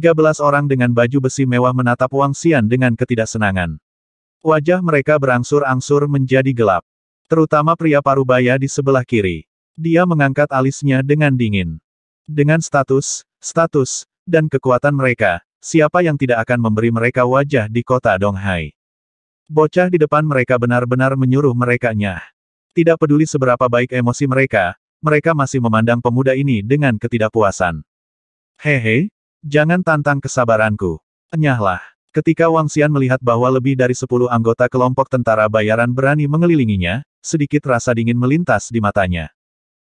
13 orang dengan baju besi mewah menatap Wang Xian dengan ketidaksenangan. Wajah mereka berangsur-angsur menjadi gelap. Terutama pria parubaya di sebelah kiri. Dia mengangkat alisnya dengan dingin. Dengan status, status, dan kekuatan mereka, siapa yang tidak akan memberi mereka wajah di kota Donghai? Bocah di depan mereka benar-benar menyuruh mereka nyah. Tidak peduli seberapa baik emosi mereka, mereka masih memandang pemuda ini dengan ketidakpuasan. Hehe, Jangan tantang kesabaranku. Enyahlah. Ketika Wang Xian melihat bahwa lebih dari sepuluh anggota kelompok tentara bayaran berani mengelilinginya, sedikit rasa dingin melintas di matanya.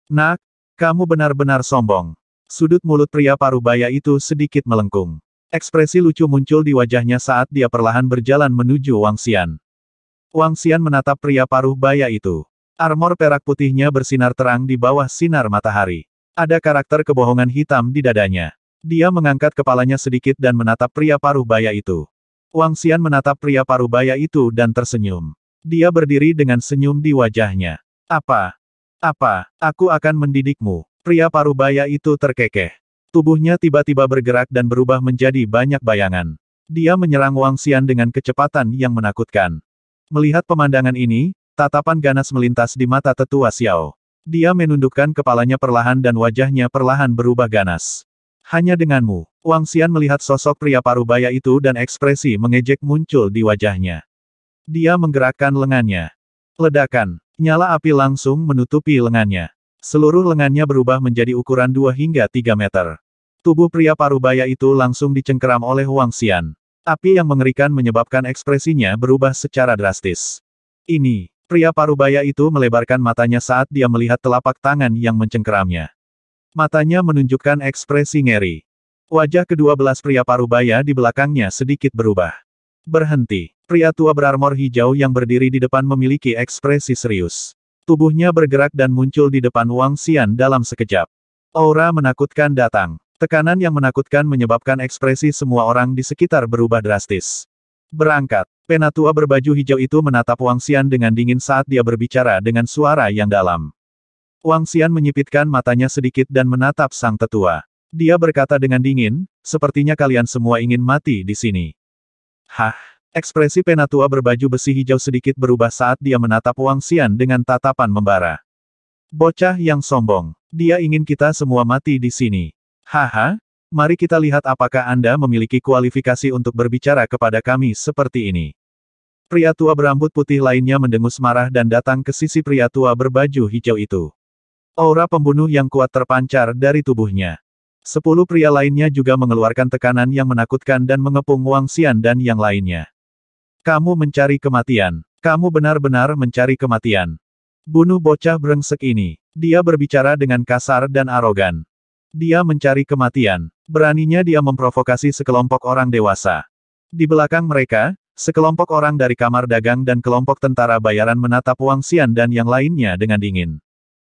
Nak, kamu benar-benar sombong. Sudut mulut pria paruh baya itu sedikit melengkung. Ekspresi lucu muncul di wajahnya saat dia perlahan berjalan menuju Wang Xian. Wang Xian menatap pria paruh baya itu. Armor perak putihnya bersinar terang di bawah sinar matahari. Ada karakter kebohongan hitam di dadanya. Dia mengangkat kepalanya sedikit dan menatap pria paruh baya itu. Wang Xian menatap pria paruh baya itu dan tersenyum. Dia berdiri dengan senyum di wajahnya. Apa? Apa? Aku akan mendidikmu. Pria paruh baya itu terkekeh. Tubuhnya tiba-tiba bergerak dan berubah menjadi banyak bayangan. Dia menyerang Wang Xian dengan kecepatan yang menakutkan. Melihat pemandangan ini, tatapan ganas melintas di mata tetua Xiao. Dia menundukkan kepalanya perlahan dan wajahnya perlahan berubah ganas. Hanya denganmu. Wang Xian melihat sosok pria parubaya itu dan ekspresi mengejek muncul di wajahnya. Dia menggerakkan lengannya. Ledakan. Nyala api langsung menutupi lengannya. Seluruh lengannya berubah menjadi ukuran 2 hingga 3 meter. Tubuh pria parubaya itu langsung dicengkeram oleh Wang Xian. Api yang mengerikan menyebabkan ekspresinya berubah secara drastis. Ini, pria parubaya itu melebarkan matanya saat dia melihat telapak tangan yang mencengkeramnya. Matanya menunjukkan ekspresi ngeri. Wajah kedua belas pria parubaya di belakangnya sedikit berubah. Berhenti. Pria tua berarmor hijau yang berdiri di depan memiliki ekspresi serius. Tubuhnya bergerak dan muncul di depan Wang Xian dalam sekejap. Aura menakutkan datang. Tekanan yang menakutkan menyebabkan ekspresi semua orang di sekitar berubah drastis. Berangkat. Penatua berbaju hijau itu menatap Wang Xian dengan dingin saat dia berbicara dengan suara yang dalam. Wang Xian menyipitkan matanya sedikit dan menatap sang tetua. Dia berkata dengan dingin, sepertinya kalian semua ingin mati di sini. Hah? Ekspresi penatua berbaju besi hijau sedikit berubah saat dia menatap Wang Xian dengan tatapan membara. Bocah yang sombong. Dia ingin kita semua mati di sini. Haha, mari kita lihat apakah Anda memiliki kualifikasi untuk berbicara kepada kami seperti ini. Pria tua berambut putih lainnya mendengus marah dan datang ke sisi pria tua berbaju hijau itu. Aura pembunuh yang kuat terpancar dari tubuhnya. Sepuluh pria lainnya juga mengeluarkan tekanan yang menakutkan dan mengepung Wang Xian dan yang lainnya. Kamu mencari kematian. Kamu benar-benar mencari kematian. Bunuh bocah brengsek ini. Dia berbicara dengan kasar dan arogan. Dia mencari kematian. Beraninya dia memprovokasi sekelompok orang dewasa. Di belakang mereka, sekelompok orang dari kamar dagang dan kelompok tentara bayaran menatap Wang Xian dan yang lainnya dengan dingin.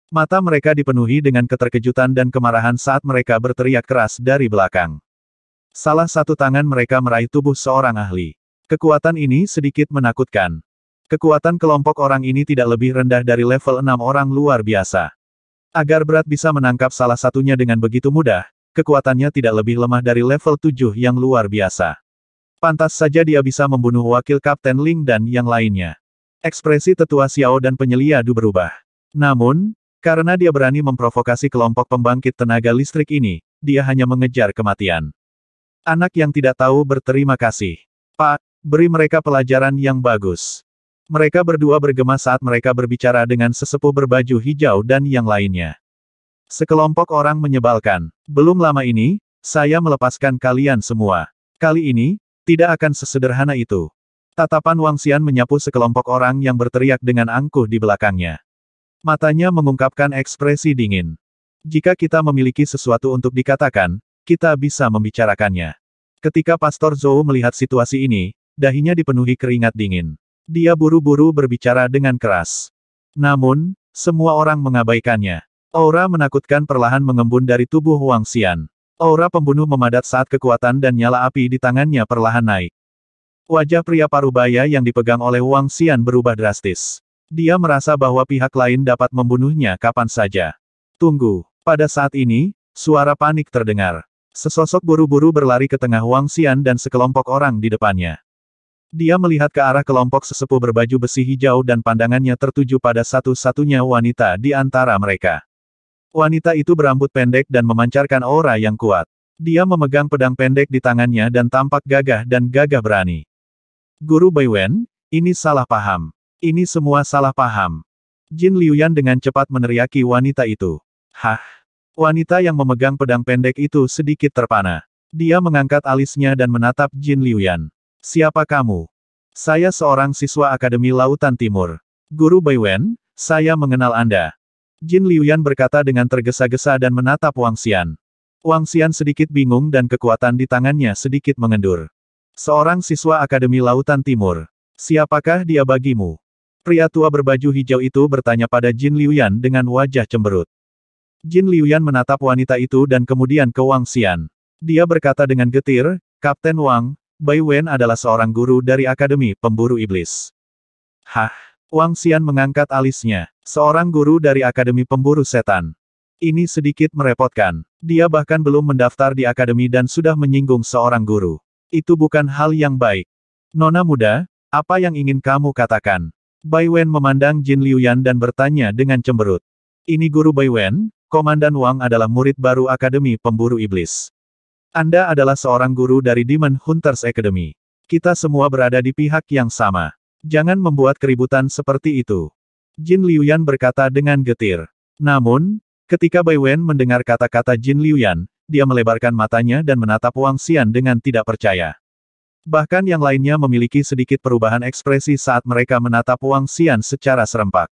Mata mereka dipenuhi dengan keterkejutan dan kemarahan saat mereka berteriak keras dari belakang. Salah satu tangan mereka meraih tubuh seorang ahli. Kekuatan ini sedikit menakutkan. Kekuatan kelompok orang ini tidak lebih rendah dari level 6 orang luar biasa. Agar berat bisa menangkap salah satunya dengan begitu mudah, kekuatannya tidak lebih lemah dari level 7 yang luar biasa. Pantas saja dia bisa membunuh wakil Kapten Ling dan yang lainnya. Ekspresi tetua Xiao dan penyelia Du berubah. Namun, karena dia berani memprovokasi kelompok pembangkit tenaga listrik ini, dia hanya mengejar kematian. Anak yang tidak tahu berterima kasih. Pak, beri mereka pelajaran yang bagus. Mereka berdua bergema saat mereka berbicara dengan sesepuh berbaju hijau dan yang lainnya. Sekelompok orang menyebalkan. Belum lama ini, saya melepaskan kalian semua. Kali ini, tidak akan sesederhana itu. Tatapan Wang Xian menyapu sekelompok orang yang berteriak dengan angkuh di belakangnya. Matanya mengungkapkan ekspresi dingin. Jika kita memiliki sesuatu untuk dikatakan, kita bisa membicarakannya. Ketika Pastor Zhou melihat situasi ini, dahinya dipenuhi keringat dingin. Dia buru-buru berbicara dengan keras. Namun, semua orang mengabaikannya. Aura menakutkan perlahan mengembun dari tubuh Wang Xian. Aura pembunuh memadat saat kekuatan dan nyala api di tangannya perlahan naik. Wajah pria parubaya yang dipegang oleh Wang Xian berubah drastis. Dia merasa bahwa pihak lain dapat membunuhnya kapan saja. Tunggu. Pada saat ini, suara panik terdengar. Sesosok buru-buru berlari ke tengah Wang Xian dan sekelompok orang di depannya. Dia melihat ke arah kelompok sesepuh berbaju besi hijau dan pandangannya tertuju pada satu-satunya wanita di antara mereka. Wanita itu berambut pendek dan memancarkan aura yang kuat. Dia memegang pedang pendek di tangannya dan tampak gagah dan gagah berani. Guru Bai Wen, ini salah paham. Ini semua salah paham. Jin Liuyan dengan cepat meneriaki wanita itu. Hah? Wanita yang memegang pedang pendek itu sedikit terpana. Dia mengangkat alisnya dan menatap Jin Liuyan. Siapa kamu? Saya seorang siswa Akademi Lautan Timur. Guru Bai Wen, saya mengenal Anda. Jin Liuyan berkata dengan tergesa-gesa dan menatap Wang Xian. Wang Xian sedikit bingung dan kekuatan di tangannya sedikit mengendur. Seorang siswa Akademi Lautan Timur. Siapakah dia bagimu? Pria tua berbaju hijau itu bertanya pada Jin Liuyan dengan wajah cemberut. Jin Liuyan menatap wanita itu dan kemudian ke Wang Xian. Dia berkata dengan getir, Kapten Wang, Bai Wen adalah seorang guru dari Akademi Pemburu Iblis. Hah? Wang Xian mengangkat alisnya. Seorang guru dari Akademi Pemburu Setan. Ini sedikit merepotkan. Dia bahkan belum mendaftar di akademi dan sudah menyinggung seorang guru. Itu bukan hal yang baik. Nona muda, apa yang ingin kamu katakan? Bai Wen memandang Jin Liuyan dan bertanya dengan cemberut. Ini guru Bai Wen, Komandan Wang adalah murid baru Akademi Pemburu Iblis. Anda adalah seorang guru dari Demon Hunters Academy. Kita semua berada di pihak yang sama. Jangan membuat keributan seperti itu. Jin Liuyan berkata dengan getir. Namun, ketika Bai Wen mendengar kata-kata Jin Liuyan, dia melebarkan matanya dan menatap Wang Xian dengan tidak percaya. Bahkan yang lainnya memiliki sedikit perubahan ekspresi saat mereka menatap Wang Xian secara serempak.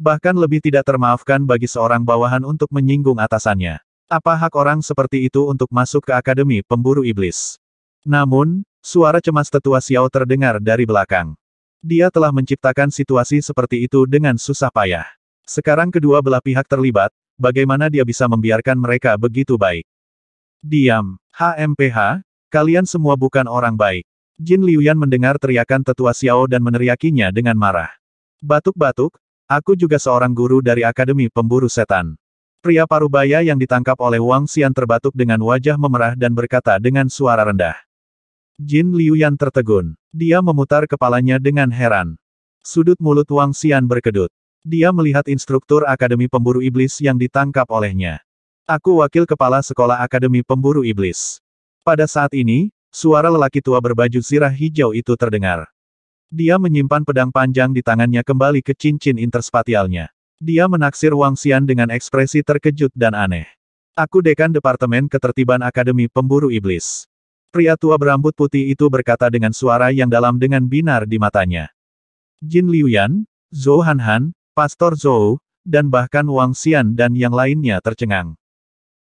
Bahkan lebih tidak termaafkan bagi seorang bawahan untuk menyinggung atasannya. Apa hak orang seperti itu untuk masuk ke Akademi Pemburu Iblis? Namun, suara cemas tetua Xiao terdengar dari belakang. Dia telah menciptakan situasi seperti itu dengan susah payah. Sekarang kedua belah pihak terlibat, bagaimana dia bisa membiarkan mereka begitu baik? Diam, HMPH, Kalian semua bukan orang baik. Jin Liuyan mendengar teriakan tetua Xiao dan meneriakinya dengan marah. Batuk-batuk, aku juga seorang guru dari Akademi Pemburu Setan. Pria parubaya yang ditangkap oleh Wang Xian terbatuk dengan wajah memerah dan berkata dengan suara rendah. Jin Liuyan tertegun. Dia memutar kepalanya dengan heran. Sudut mulut Wang Xian berkedut. Dia melihat instruktur Akademi Pemburu Iblis yang ditangkap olehnya. Aku wakil kepala sekolah Akademi Pemburu Iblis. Pada saat ini, suara lelaki tua berbaju sirah hijau itu terdengar. Dia menyimpan pedang panjang di tangannya kembali ke cincin interspatialnya. Dia menaksir Wang Xian dengan ekspresi terkejut dan aneh. Aku dekan Departemen Ketertiban Akademi Pemburu Iblis. Pria tua berambut putih itu berkata dengan suara yang dalam dengan binar di matanya. Jin Liuyan, Zhou Hanhan, Pastor Zhou, dan bahkan Wang Xian dan yang lainnya tercengang.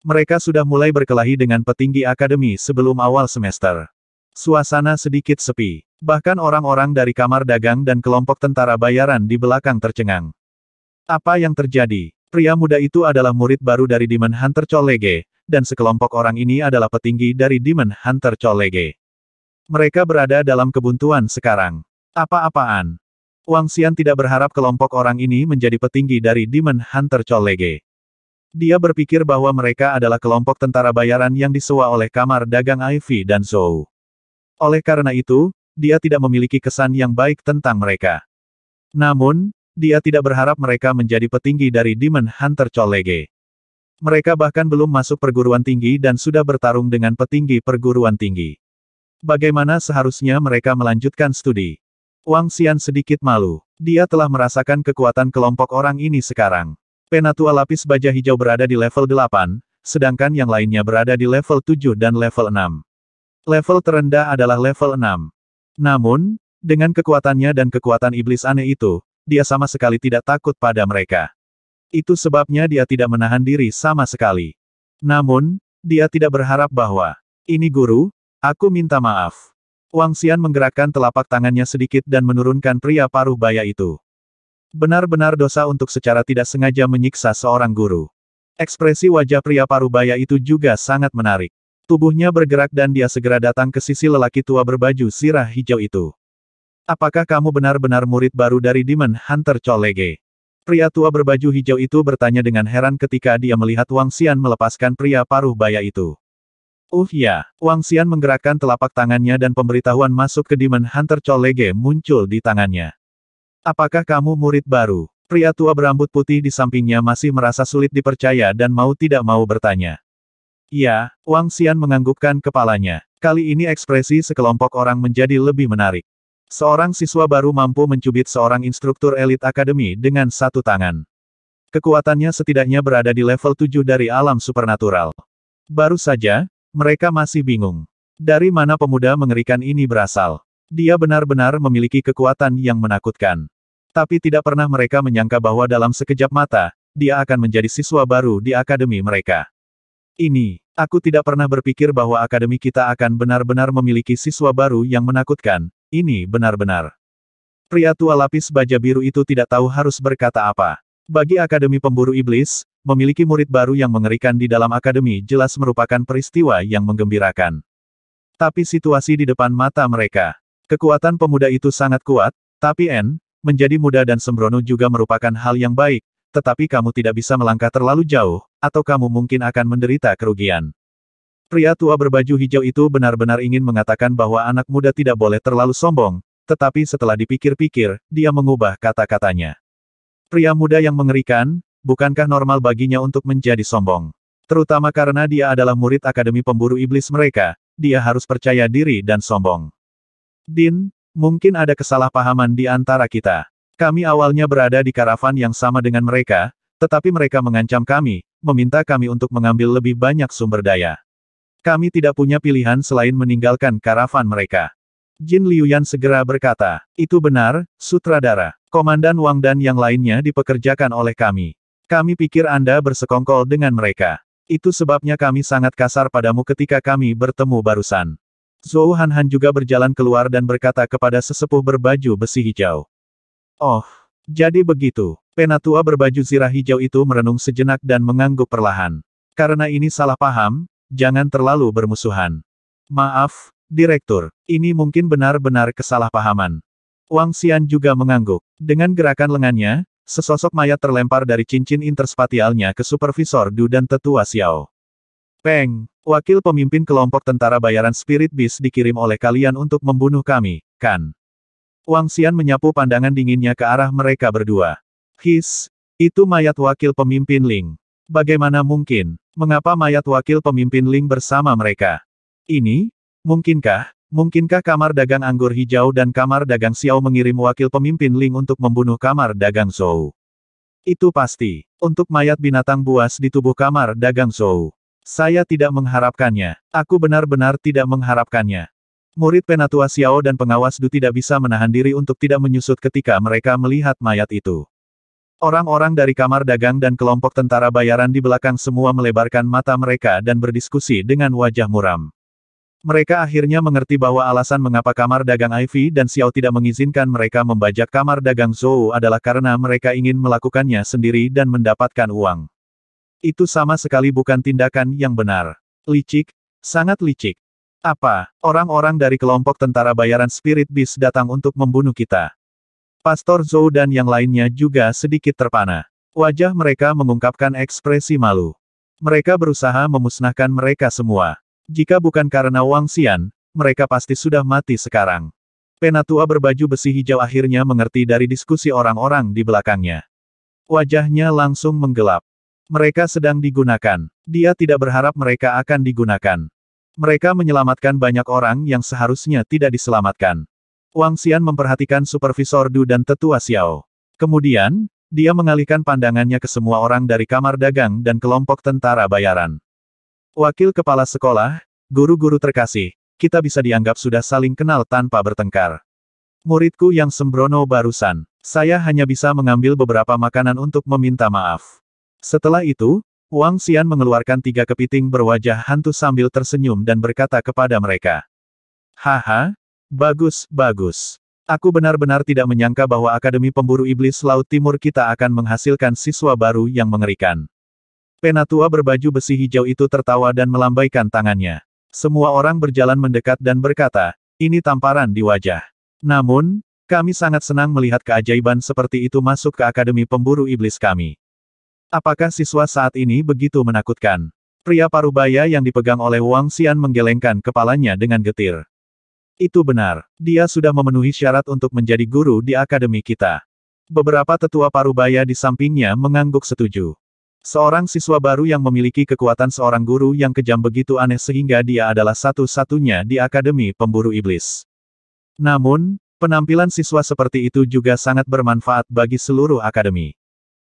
Mereka sudah mulai berkelahi dengan petinggi akademi sebelum awal semester. Suasana sedikit sepi. Bahkan orang-orang dari kamar dagang dan kelompok tentara bayaran di belakang tercengang. Apa yang terjadi? Pria muda itu adalah murid baru dari Demon Hunter Cholege, dan sekelompok orang ini adalah petinggi dari Demon Hunter Cholege. Mereka berada dalam kebuntuan sekarang. Apa-apaan? Wang Xian tidak berharap kelompok orang ini menjadi petinggi dari Demon Hunter Cholege. Dia berpikir bahwa mereka adalah kelompok tentara bayaran yang disewa oleh kamar dagang Ivy dan Zhou. Oleh karena itu, dia tidak memiliki kesan yang baik tentang mereka. Namun, dia tidak berharap mereka menjadi petinggi dari Demon Hunter Cholege. Mereka bahkan belum masuk perguruan tinggi dan sudah bertarung dengan petinggi perguruan tinggi. Bagaimana seharusnya mereka melanjutkan studi? Wang Xian sedikit malu. Dia telah merasakan kekuatan kelompok orang ini sekarang. Penatua lapis baja hijau berada di level 8, sedangkan yang lainnya berada di level 7 dan level 6. Level terendah adalah level 6. Namun, dengan kekuatannya dan kekuatan iblis aneh itu, dia sama sekali tidak takut pada mereka. Itu sebabnya dia tidak menahan diri sama sekali. Namun, dia tidak berharap bahwa, ini guru, aku minta maaf. Wang Xian menggerakkan telapak tangannya sedikit dan menurunkan pria paruh baya itu. Benar-benar dosa untuk secara tidak sengaja menyiksa seorang guru. Ekspresi wajah pria parubaya itu juga sangat menarik. Tubuhnya bergerak dan dia segera datang ke sisi lelaki tua berbaju sirah hijau itu. Apakah kamu benar-benar murid baru dari Demon Hunter Cholege? Pria tua berbaju hijau itu bertanya dengan heran ketika dia melihat Wang Xian melepaskan pria paruh baya itu. Uh ya, Wang Xian menggerakkan telapak tangannya dan pemberitahuan masuk ke Demon Hunter Cholege muncul di tangannya. Apakah kamu murid baru? Pria tua berambut putih di sampingnya masih merasa sulit dipercaya dan mau tidak mau bertanya. Ya, Wang Xian menganggukkan kepalanya. Kali ini ekspresi sekelompok orang menjadi lebih menarik. Seorang siswa baru mampu mencubit seorang instruktur elit akademi dengan satu tangan. Kekuatannya setidaknya berada di level 7 dari alam supernatural. Baru saja, mereka masih bingung. Dari mana pemuda mengerikan ini berasal? Dia benar-benar memiliki kekuatan yang menakutkan. Tapi tidak pernah mereka menyangka bahwa dalam sekejap mata, dia akan menjadi siswa baru di akademi mereka. Ini, aku tidak pernah berpikir bahwa akademi kita akan benar-benar memiliki siswa baru yang menakutkan, ini benar-benar. Pria tua lapis baja biru itu tidak tahu harus berkata apa. Bagi Akademi Pemburu Iblis, memiliki murid baru yang mengerikan di dalam akademi jelas merupakan peristiwa yang menggembirakan. Tapi situasi di depan mata mereka. Kekuatan pemuda itu sangat kuat, tapi N, menjadi muda dan sembrono juga merupakan hal yang baik, tetapi kamu tidak bisa melangkah terlalu jauh, atau kamu mungkin akan menderita kerugian. Pria tua berbaju hijau itu benar-benar ingin mengatakan bahwa anak muda tidak boleh terlalu sombong, tetapi setelah dipikir-pikir, dia mengubah kata-katanya. Pria muda yang mengerikan, bukankah normal baginya untuk menjadi sombong? Terutama karena dia adalah murid Akademi Pemburu Iblis mereka, dia harus percaya diri dan sombong. Din, Mungkin ada kesalahpahaman di antara kita. Kami awalnya berada di karavan yang sama dengan mereka, tetapi mereka mengancam kami, meminta kami untuk mengambil lebih banyak sumber daya. Kami tidak punya pilihan selain meninggalkan karavan mereka. Jin Liuyan segera berkata, itu benar, sutradara. Komandan Wang dan yang lainnya dipekerjakan oleh kami. Kami pikir Anda bersekongkol dengan mereka. Itu sebabnya kami sangat kasar padamu ketika kami bertemu barusan. Zhou Hanhan juga berjalan keluar dan berkata kepada sesepuh berbaju besi hijau. Oh, jadi begitu. Penatua berbaju zirah hijau itu merenung sejenak dan mengangguk perlahan. Karena ini salah paham, jangan terlalu bermusuhan. Maaf, Direktur, ini mungkin benar-benar kesalahpahaman. Wang Xian juga mengangguk. Dengan gerakan lengannya, sesosok mayat terlempar dari cincin interspatialnya ke supervisor Du dan tetua Xiao. Peng, wakil pemimpin kelompok tentara bayaran Spirit Beast dikirim oleh kalian untuk membunuh kami, kan? Wang Xian menyapu pandangan dinginnya ke arah mereka berdua. His, itu mayat wakil pemimpin Ling. Bagaimana mungkin, mengapa mayat wakil pemimpin Ling bersama mereka? Ini, mungkinkah, mungkinkah kamar dagang anggur hijau dan kamar dagang Xiao mengirim wakil pemimpin Ling untuk membunuh kamar dagang Zhou? Itu pasti, untuk mayat binatang buas di tubuh kamar dagang Zhou. Saya tidak mengharapkannya. Aku benar-benar tidak mengharapkannya. Murid Penatua Xiao dan pengawas Du tidak bisa menahan diri untuk tidak menyusut ketika mereka melihat mayat itu. Orang-orang dari kamar dagang dan kelompok tentara bayaran di belakang semua melebarkan mata mereka dan berdiskusi dengan wajah muram. Mereka akhirnya mengerti bahwa alasan mengapa kamar dagang Ivy dan Xiao tidak mengizinkan mereka membajak kamar dagang Zhou adalah karena mereka ingin melakukannya sendiri dan mendapatkan uang. Itu sama sekali bukan tindakan yang benar. Licik, sangat licik. Apa, orang-orang dari kelompok tentara bayaran Spirit Beast datang untuk membunuh kita? Pastor Zhou dan yang lainnya juga sedikit terpana. Wajah mereka mengungkapkan ekspresi malu. Mereka berusaha memusnahkan mereka semua. Jika bukan karena Wang Xian, mereka pasti sudah mati sekarang. Penatua berbaju besi hijau akhirnya mengerti dari diskusi orang-orang di belakangnya. Wajahnya langsung menggelap. Mereka sedang digunakan. Dia tidak berharap mereka akan digunakan. Mereka menyelamatkan banyak orang yang seharusnya tidak diselamatkan. Wang Xian memperhatikan Supervisor Du dan Tetua Xiao. Kemudian, dia mengalihkan pandangannya ke semua orang dari kamar dagang dan kelompok tentara bayaran. Wakil kepala sekolah, guru-guru terkasih, kita bisa dianggap sudah saling kenal tanpa bertengkar. Muridku yang sembrono barusan, saya hanya bisa mengambil beberapa makanan untuk meminta maaf. Setelah itu, Wang Xian mengeluarkan tiga kepiting berwajah hantu sambil tersenyum dan berkata kepada mereka. Haha, bagus, bagus. Aku benar-benar tidak menyangka bahwa Akademi Pemburu Iblis Laut Timur kita akan menghasilkan siswa baru yang mengerikan. Penatua berbaju besi hijau itu tertawa dan melambaikan tangannya. Semua orang berjalan mendekat dan berkata, ini tamparan di wajah. Namun, kami sangat senang melihat keajaiban seperti itu masuk ke Akademi Pemburu Iblis kami. Apakah siswa saat ini begitu menakutkan? Pria parubaya yang dipegang oleh Wang Xian menggelengkan kepalanya dengan getir. Itu benar, dia sudah memenuhi syarat untuk menjadi guru di akademi kita. Beberapa tetua parubaya di sampingnya mengangguk setuju. Seorang siswa baru yang memiliki kekuatan seorang guru yang kejam begitu aneh sehingga dia adalah satu-satunya di Akademi Pemburu Iblis. Namun, penampilan siswa seperti itu juga sangat bermanfaat bagi seluruh akademi.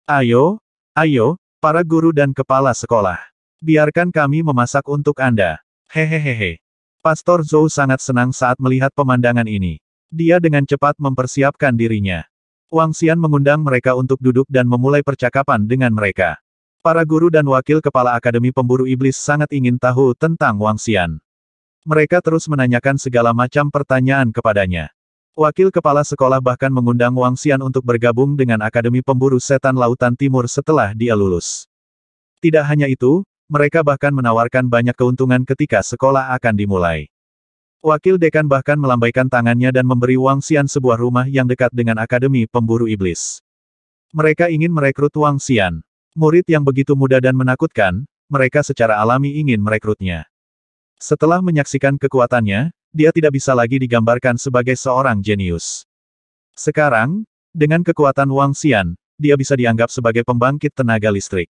Ayo, Ayo, para guru dan kepala sekolah. Biarkan kami memasak untuk Anda. Hehehehe. Pastor Zhou sangat senang saat melihat pemandangan ini. Dia dengan cepat mempersiapkan dirinya. Wang Xian mengundang mereka untuk duduk dan memulai percakapan dengan mereka. Para guru dan wakil kepala Akademi Pemburu Iblis sangat ingin tahu tentang Wang Xian. Mereka terus menanyakan segala macam pertanyaan kepadanya. Wakil kepala sekolah bahkan mengundang Wang Xian untuk bergabung dengan Akademi Pemburu Setan Lautan Timur setelah dia lulus. Tidak hanya itu, mereka bahkan menawarkan banyak keuntungan ketika sekolah akan dimulai. Wakil dekan bahkan melambaikan tangannya dan memberi Wang Xian sebuah rumah yang dekat dengan Akademi Pemburu Iblis. Mereka ingin merekrut Wang Xian. Murid yang begitu muda dan menakutkan, mereka secara alami ingin merekrutnya. Setelah menyaksikan kekuatannya, dia tidak bisa lagi digambarkan sebagai seorang jenius. Sekarang, dengan kekuatan Wang Xian, dia bisa dianggap sebagai pembangkit tenaga listrik.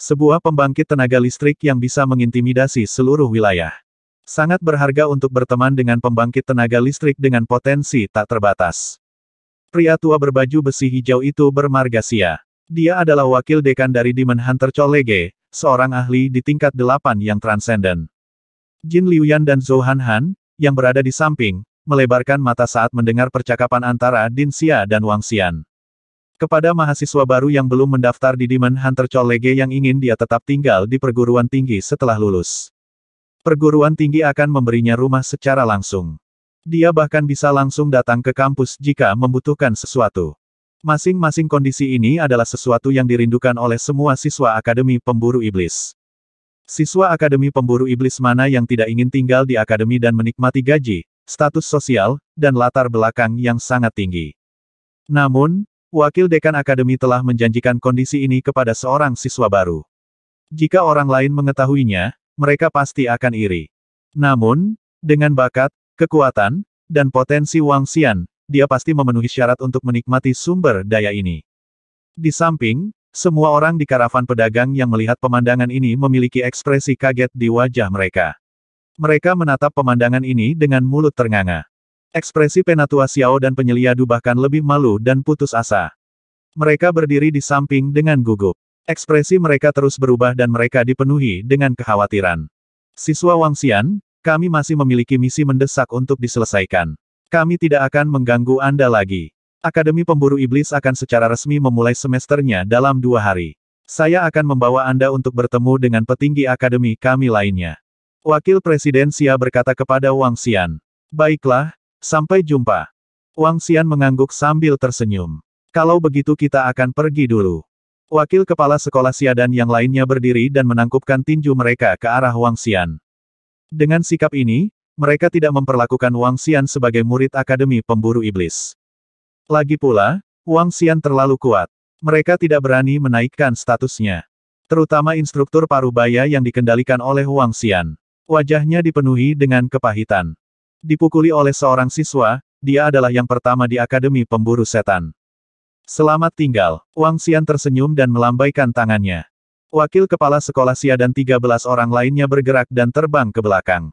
Sebuah pembangkit tenaga listrik yang bisa mengintimidasi seluruh wilayah. Sangat berharga untuk berteman dengan pembangkit tenaga listrik dengan potensi tak terbatas. Pria tua berbaju besi hijau itu bermarga Sia. Dia adalah wakil dekan dari Demon Hunter Cholege, seorang ahli di tingkat delapan yang transenden. Jin Liuyan dan Zhou Han Han, yang berada di samping, melebarkan mata saat mendengar percakapan antara Din Xia dan Wang Xian. Kepada mahasiswa baru yang belum mendaftar di Demon Hunter College yang ingin dia tetap tinggal di perguruan tinggi setelah lulus. Perguruan tinggi akan memberinya rumah secara langsung. Dia bahkan bisa langsung datang ke kampus jika membutuhkan sesuatu. Masing-masing kondisi ini adalah sesuatu yang dirindukan oleh semua siswa Akademi Pemburu Iblis. Siswa Akademi Pemburu Iblis mana yang tidak ingin tinggal di akademi dan menikmati gaji, status sosial, dan latar belakang yang sangat tinggi. Namun, Wakil Dekan Akademi telah menjanjikan kondisi ini kepada seorang siswa baru. Jika orang lain mengetahuinya, mereka pasti akan iri. Namun, dengan bakat, kekuatan, dan potensi Wang Xian, dia pasti memenuhi syarat untuk menikmati sumber daya ini. Di samping, semua orang di karavan pedagang yang melihat pemandangan ini memiliki ekspresi kaget di wajah mereka. Mereka menatap pemandangan ini dengan mulut ternganga. Ekspresi Penatua Xiao dan penyeliadu bahkan lebih malu dan putus asa. Mereka berdiri di samping dengan gugup. Ekspresi mereka terus berubah dan mereka dipenuhi dengan kekhawatiran. Siswa Wang Xian, kami masih memiliki misi mendesak untuk diselesaikan. Kami tidak akan mengganggu Anda lagi. Akademi Pemburu Iblis akan secara resmi memulai semesternya dalam dua hari. Saya akan membawa Anda untuk bertemu dengan petinggi akademi kami lainnya. Wakil Presiden Xia berkata kepada Wang Xian. Baiklah, sampai jumpa. Wang Xian mengangguk sambil tersenyum. Kalau begitu kita akan pergi dulu. Wakil Kepala Sekolah Xia dan yang lainnya berdiri dan menangkupkan tinju mereka ke arah Wang Xian. Dengan sikap ini, mereka tidak memperlakukan Wang Xian sebagai murid Akademi Pemburu Iblis. Lagi pula, Wang Xian terlalu kuat. Mereka tidak berani menaikkan statusnya. Terutama instruktur parubaya yang dikendalikan oleh Wang Xian. Wajahnya dipenuhi dengan kepahitan. Dipukuli oleh seorang siswa, dia adalah yang pertama di Akademi Pemburu Setan. Selamat tinggal, Wang Xian tersenyum dan melambaikan tangannya. Wakil Kepala Sekolah Sia dan 13 orang lainnya bergerak dan terbang ke belakang.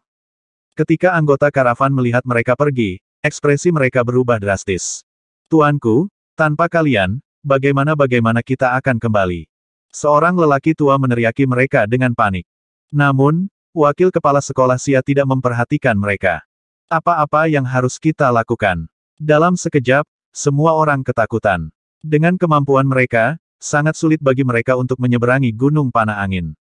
Ketika anggota karavan melihat mereka pergi, ekspresi mereka berubah drastis. Tuanku, tanpa kalian, bagaimana-bagaimana kita akan kembali. Seorang lelaki tua meneriaki mereka dengan panik. Namun, wakil kepala sekolah Sia tidak memperhatikan mereka. Apa-apa yang harus kita lakukan? Dalam sekejap, semua orang ketakutan. Dengan kemampuan mereka, sangat sulit bagi mereka untuk menyeberangi gunung panah angin.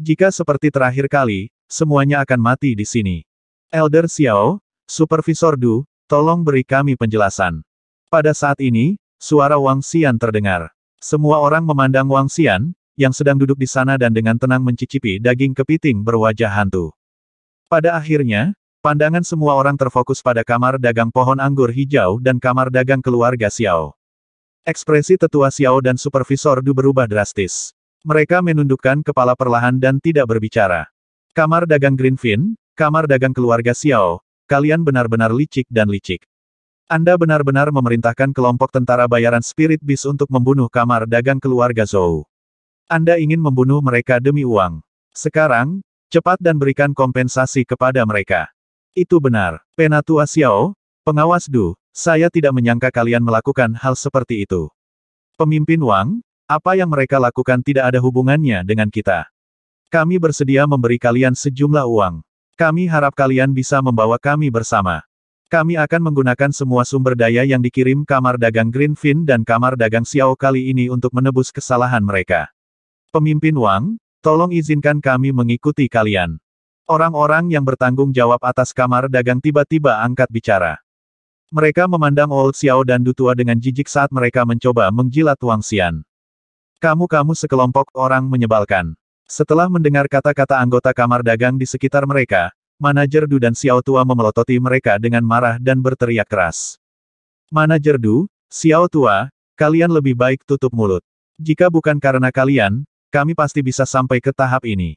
Jika seperti terakhir kali, semuanya akan mati di sini. Elder Xiao, Supervisor Du, tolong beri kami penjelasan. Pada saat ini, suara Wang Xian terdengar. Semua orang memandang Wang Xian, yang sedang duduk di sana dan dengan tenang mencicipi daging kepiting berwajah hantu. Pada akhirnya, pandangan semua orang terfokus pada kamar dagang pohon anggur hijau dan kamar dagang keluarga Xiao. Ekspresi tetua Xiao dan supervisor Du berubah drastis. Mereka menundukkan kepala perlahan dan tidak berbicara. Kamar dagang Greenfin, kamar dagang keluarga Xiao, kalian benar-benar licik dan licik. Anda benar-benar memerintahkan kelompok tentara bayaran Spirit Beast untuk membunuh kamar dagang keluarga Zhou. Anda ingin membunuh mereka demi uang. Sekarang, cepat dan berikan kompensasi kepada mereka. Itu benar. Penatua Xiao, pengawas Du, saya tidak menyangka kalian melakukan hal seperti itu. Pemimpin Wang, apa yang mereka lakukan tidak ada hubungannya dengan kita. Kami bersedia memberi kalian sejumlah uang. Kami harap kalian bisa membawa kami bersama. Kami akan menggunakan semua sumber daya yang dikirim kamar dagang Greenfin dan kamar dagang Xiao kali ini untuk menebus kesalahan mereka. Pemimpin Wang, tolong izinkan kami mengikuti kalian. Orang-orang yang bertanggung jawab atas kamar dagang tiba-tiba angkat bicara. Mereka memandang Old Xiao dan Dutua dengan jijik saat mereka mencoba menjilat Wang Xian. Kamu-kamu sekelompok orang menyebalkan. Setelah mendengar kata-kata anggota kamar dagang di sekitar mereka, Manajer Du dan Xiao Tua memelototi mereka dengan marah dan berteriak keras. Manajer Du, Xiao Tua, kalian lebih baik tutup mulut. Jika bukan karena kalian, kami pasti bisa sampai ke tahap ini.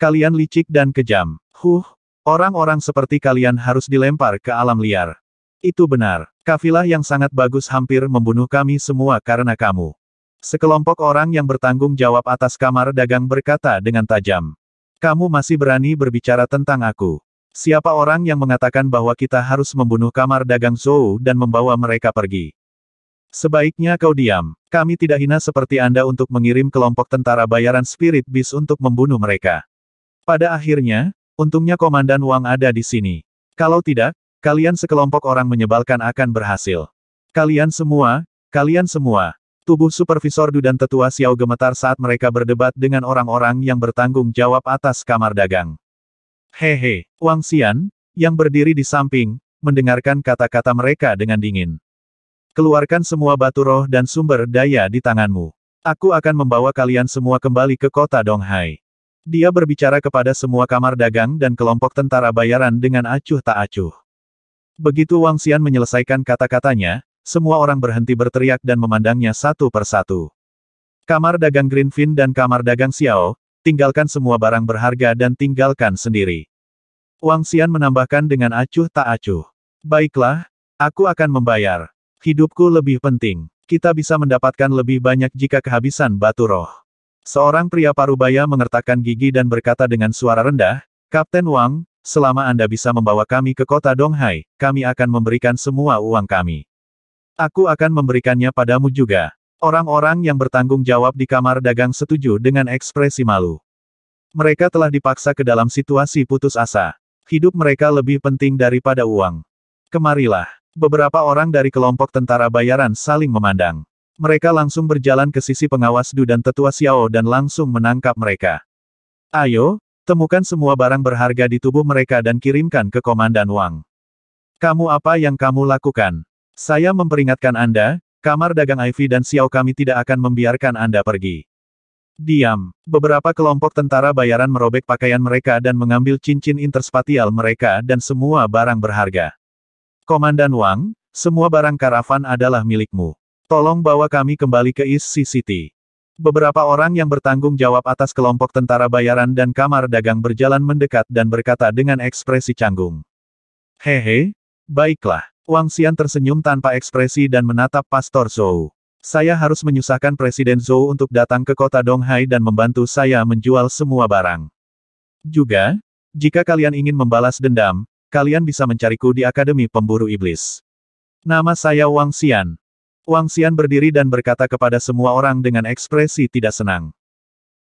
Kalian licik dan kejam. Huh, orang-orang seperti kalian harus dilempar ke alam liar. Itu benar. Kafilah yang sangat bagus hampir membunuh kami semua karena kamu. Sekelompok orang yang bertanggung jawab atas kamar dagang berkata dengan tajam. Kamu masih berani berbicara tentang aku. Siapa orang yang mengatakan bahwa kita harus membunuh kamar dagang Zhou dan membawa mereka pergi? Sebaiknya kau diam. Kami tidak hina seperti Anda untuk mengirim kelompok tentara bayaran Spirit Beast untuk membunuh mereka. Pada akhirnya, untungnya Komandan Wang ada di sini. Kalau tidak, kalian sekelompok orang menyebalkan akan berhasil. Kalian semua, kalian semua, Tubuh Supervisor Du dan Tetua Xiao gemetar saat mereka berdebat dengan orang-orang yang bertanggung jawab atas kamar dagang. Hehe, Wang Xian, yang berdiri di samping, mendengarkan kata-kata mereka dengan dingin. Keluarkan semua batu roh dan sumber daya di tanganmu. Aku akan membawa kalian semua kembali ke kota Donghai. Dia berbicara kepada semua kamar dagang dan kelompok tentara bayaran dengan acuh tak acuh. Begitu Wang Xian menyelesaikan kata-katanya, semua orang berhenti berteriak dan memandangnya satu persatu. Kamar dagang Greenfin dan kamar dagang Xiao, tinggalkan semua barang berharga dan tinggalkan sendiri. Wang Xian menambahkan dengan acuh tak acuh. Baiklah, aku akan membayar. Hidupku lebih penting. Kita bisa mendapatkan lebih banyak jika kehabisan batu roh. Seorang pria parubaya mengertakkan gigi dan berkata dengan suara rendah, Kapten Wang, selama Anda bisa membawa kami ke kota Donghai, kami akan memberikan semua uang kami. Aku akan memberikannya padamu juga. Orang-orang yang bertanggung jawab di kamar dagang setuju dengan ekspresi malu. Mereka telah dipaksa ke dalam situasi putus asa. Hidup mereka lebih penting daripada uang. Kemarilah. Beberapa orang dari kelompok tentara bayaran saling memandang. Mereka langsung berjalan ke sisi pengawas Du dan tetua Xiao dan langsung menangkap mereka. Ayo, temukan semua barang berharga di tubuh mereka dan kirimkan ke Komandan Wang. Kamu apa yang kamu lakukan? Saya memperingatkan Anda, kamar dagang Ivy dan Xiao kami tidak akan membiarkan Anda pergi. Diam. Beberapa kelompok tentara bayaran merobek pakaian mereka dan mengambil cincin interspatial mereka dan semua barang berharga. Komandan Wang, semua barang karavan adalah milikmu. Tolong bawa kami kembali ke East Sea City. Beberapa orang yang bertanggung jawab atas kelompok tentara bayaran dan kamar dagang berjalan mendekat dan berkata dengan ekspresi canggung. Hehe, baiklah. Wang Xian tersenyum tanpa ekspresi dan menatap Pastor Zhou. Saya harus menyusahkan Presiden Zhou untuk datang ke kota Donghai dan membantu saya menjual semua barang. Juga, jika kalian ingin membalas dendam, kalian bisa mencariku di Akademi Pemburu Iblis. Nama saya Wang Xian. Wang Xian berdiri dan berkata kepada semua orang dengan ekspresi tidak senang.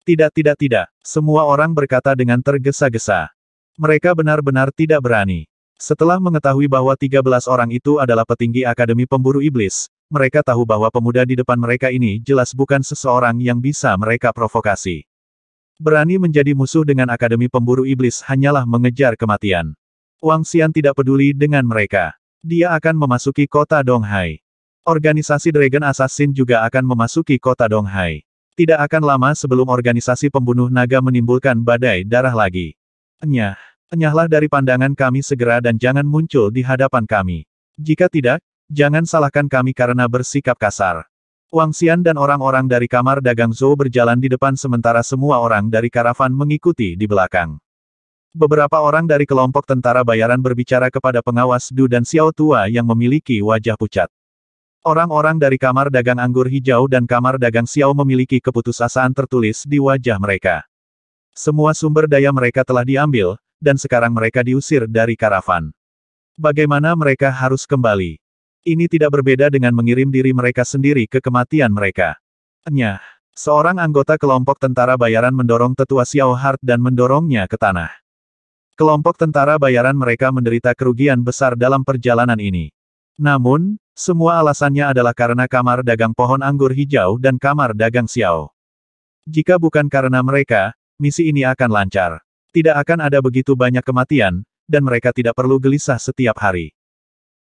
Tidak tidak tidak, semua orang berkata dengan tergesa-gesa. Mereka benar-benar tidak berani. Setelah mengetahui bahwa 13 orang itu adalah petinggi Akademi Pemburu Iblis, mereka tahu bahwa pemuda di depan mereka ini jelas bukan seseorang yang bisa mereka provokasi. Berani menjadi musuh dengan Akademi Pemburu Iblis hanyalah mengejar kematian. Wang Xian tidak peduli dengan mereka. Dia akan memasuki kota Donghai. Organisasi Dragon Assassin juga akan memasuki kota Donghai. Tidak akan lama sebelum organisasi pembunuh naga menimbulkan badai darah lagi. Enyah. Enyahlah dari pandangan kami segera dan jangan muncul di hadapan kami. Jika tidak, jangan salahkan kami karena bersikap kasar. Wang Xian dan orang-orang dari kamar dagang Zhou berjalan di depan sementara semua orang dari karavan mengikuti di belakang. Beberapa orang dari kelompok tentara bayaran berbicara kepada pengawas Du dan Xiao Tua yang memiliki wajah pucat. Orang-orang dari kamar dagang anggur hijau dan kamar dagang Xiao memiliki keputusasaan tertulis di wajah mereka. Semua sumber daya mereka telah diambil, dan sekarang mereka diusir dari karavan. Bagaimana mereka harus kembali? Ini tidak berbeda dengan mengirim diri mereka sendiri ke kematian mereka. Nyah. Seorang anggota kelompok tentara bayaran mendorong tetua Xiao Hart dan mendorongnya ke tanah. Kelompok tentara bayaran mereka menderita kerugian besar dalam perjalanan ini. Namun, semua alasannya adalah karena kamar dagang pohon anggur hijau dan kamar dagang Xiao. Jika bukan karena mereka, misi ini akan lancar. Tidak akan ada begitu banyak kematian, dan mereka tidak perlu gelisah setiap hari.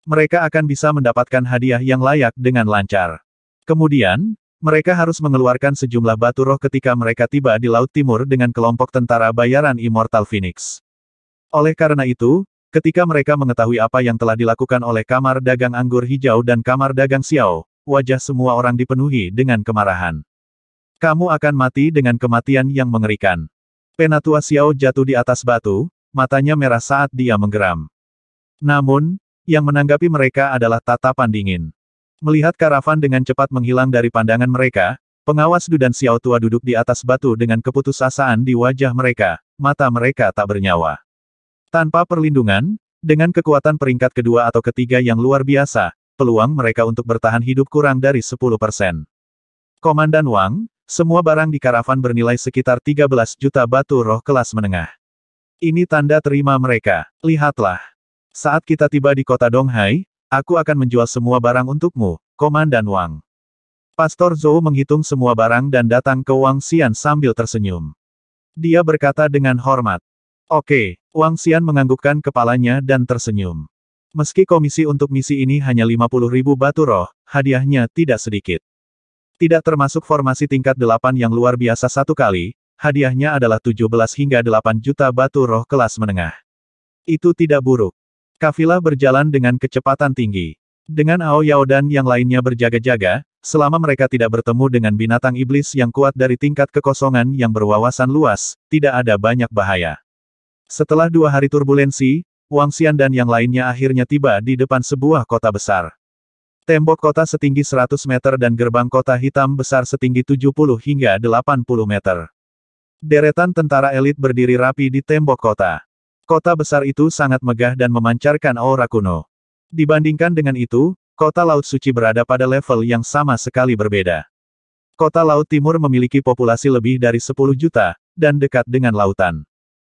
Mereka akan bisa mendapatkan hadiah yang layak dengan lancar. Kemudian, mereka harus mengeluarkan sejumlah batu roh ketika mereka tiba di Laut Timur dengan kelompok tentara bayaran Immortal Phoenix. Oleh karena itu, ketika mereka mengetahui apa yang telah dilakukan oleh Kamar Dagang Anggur Hijau dan Kamar Dagang Xiao, wajah semua orang dipenuhi dengan kemarahan. Kamu akan mati dengan kematian yang mengerikan. Penatua Xiao jatuh di atas batu, matanya merah saat dia menggeram. Namun, yang menanggapi mereka adalah tatapan dingin. Melihat karavan dengan cepat menghilang dari pandangan mereka, pengawas Du dan Xiao Tua duduk di atas batu dengan keputusasaan di wajah mereka, mata mereka tak bernyawa. Tanpa perlindungan, dengan kekuatan peringkat kedua atau ketiga yang luar biasa, peluang mereka untuk bertahan hidup kurang dari 10%. Komandan Wang, semua barang di karavan bernilai sekitar 13 juta batu roh kelas menengah. Ini tanda terima mereka. Lihatlah. Saat kita tiba di kota Donghai, aku akan menjual semua barang untukmu, Komandan Wang. Pastor Zhou menghitung semua barang dan datang ke Wang Xian sambil tersenyum. Dia berkata dengan hormat. Oke, Wang Xian menganggukkan kepalanya dan tersenyum. Meski komisi untuk misi ini hanya 50 ribu batu roh, hadiahnya tidak sedikit. Tidak termasuk formasi tingkat 8 yang luar biasa satu kali, hadiahnya adalah 17 hingga 8 juta batu roh kelas menengah. Itu tidak buruk. Kafilah berjalan dengan kecepatan tinggi. Dengan Ao Yao dan yang lainnya berjaga-jaga, selama mereka tidak bertemu dengan binatang iblis yang kuat dari tingkat kekosongan yang berwawasan luas, tidak ada banyak bahaya. Setelah dua hari turbulensi, Wang Xian dan yang lainnya akhirnya tiba di depan sebuah kota besar. Tembok kota setinggi 100 meter dan gerbang kota hitam besar setinggi 70 hingga 80 meter. Deretan tentara elit berdiri rapi di tembok kota. Kota besar itu sangat megah dan memancarkan aura kuno. Dibandingkan dengan itu, kota Laut Suci berada pada level yang sama sekali berbeda. Kota Laut Timur memiliki populasi lebih dari 10 juta, dan dekat dengan lautan.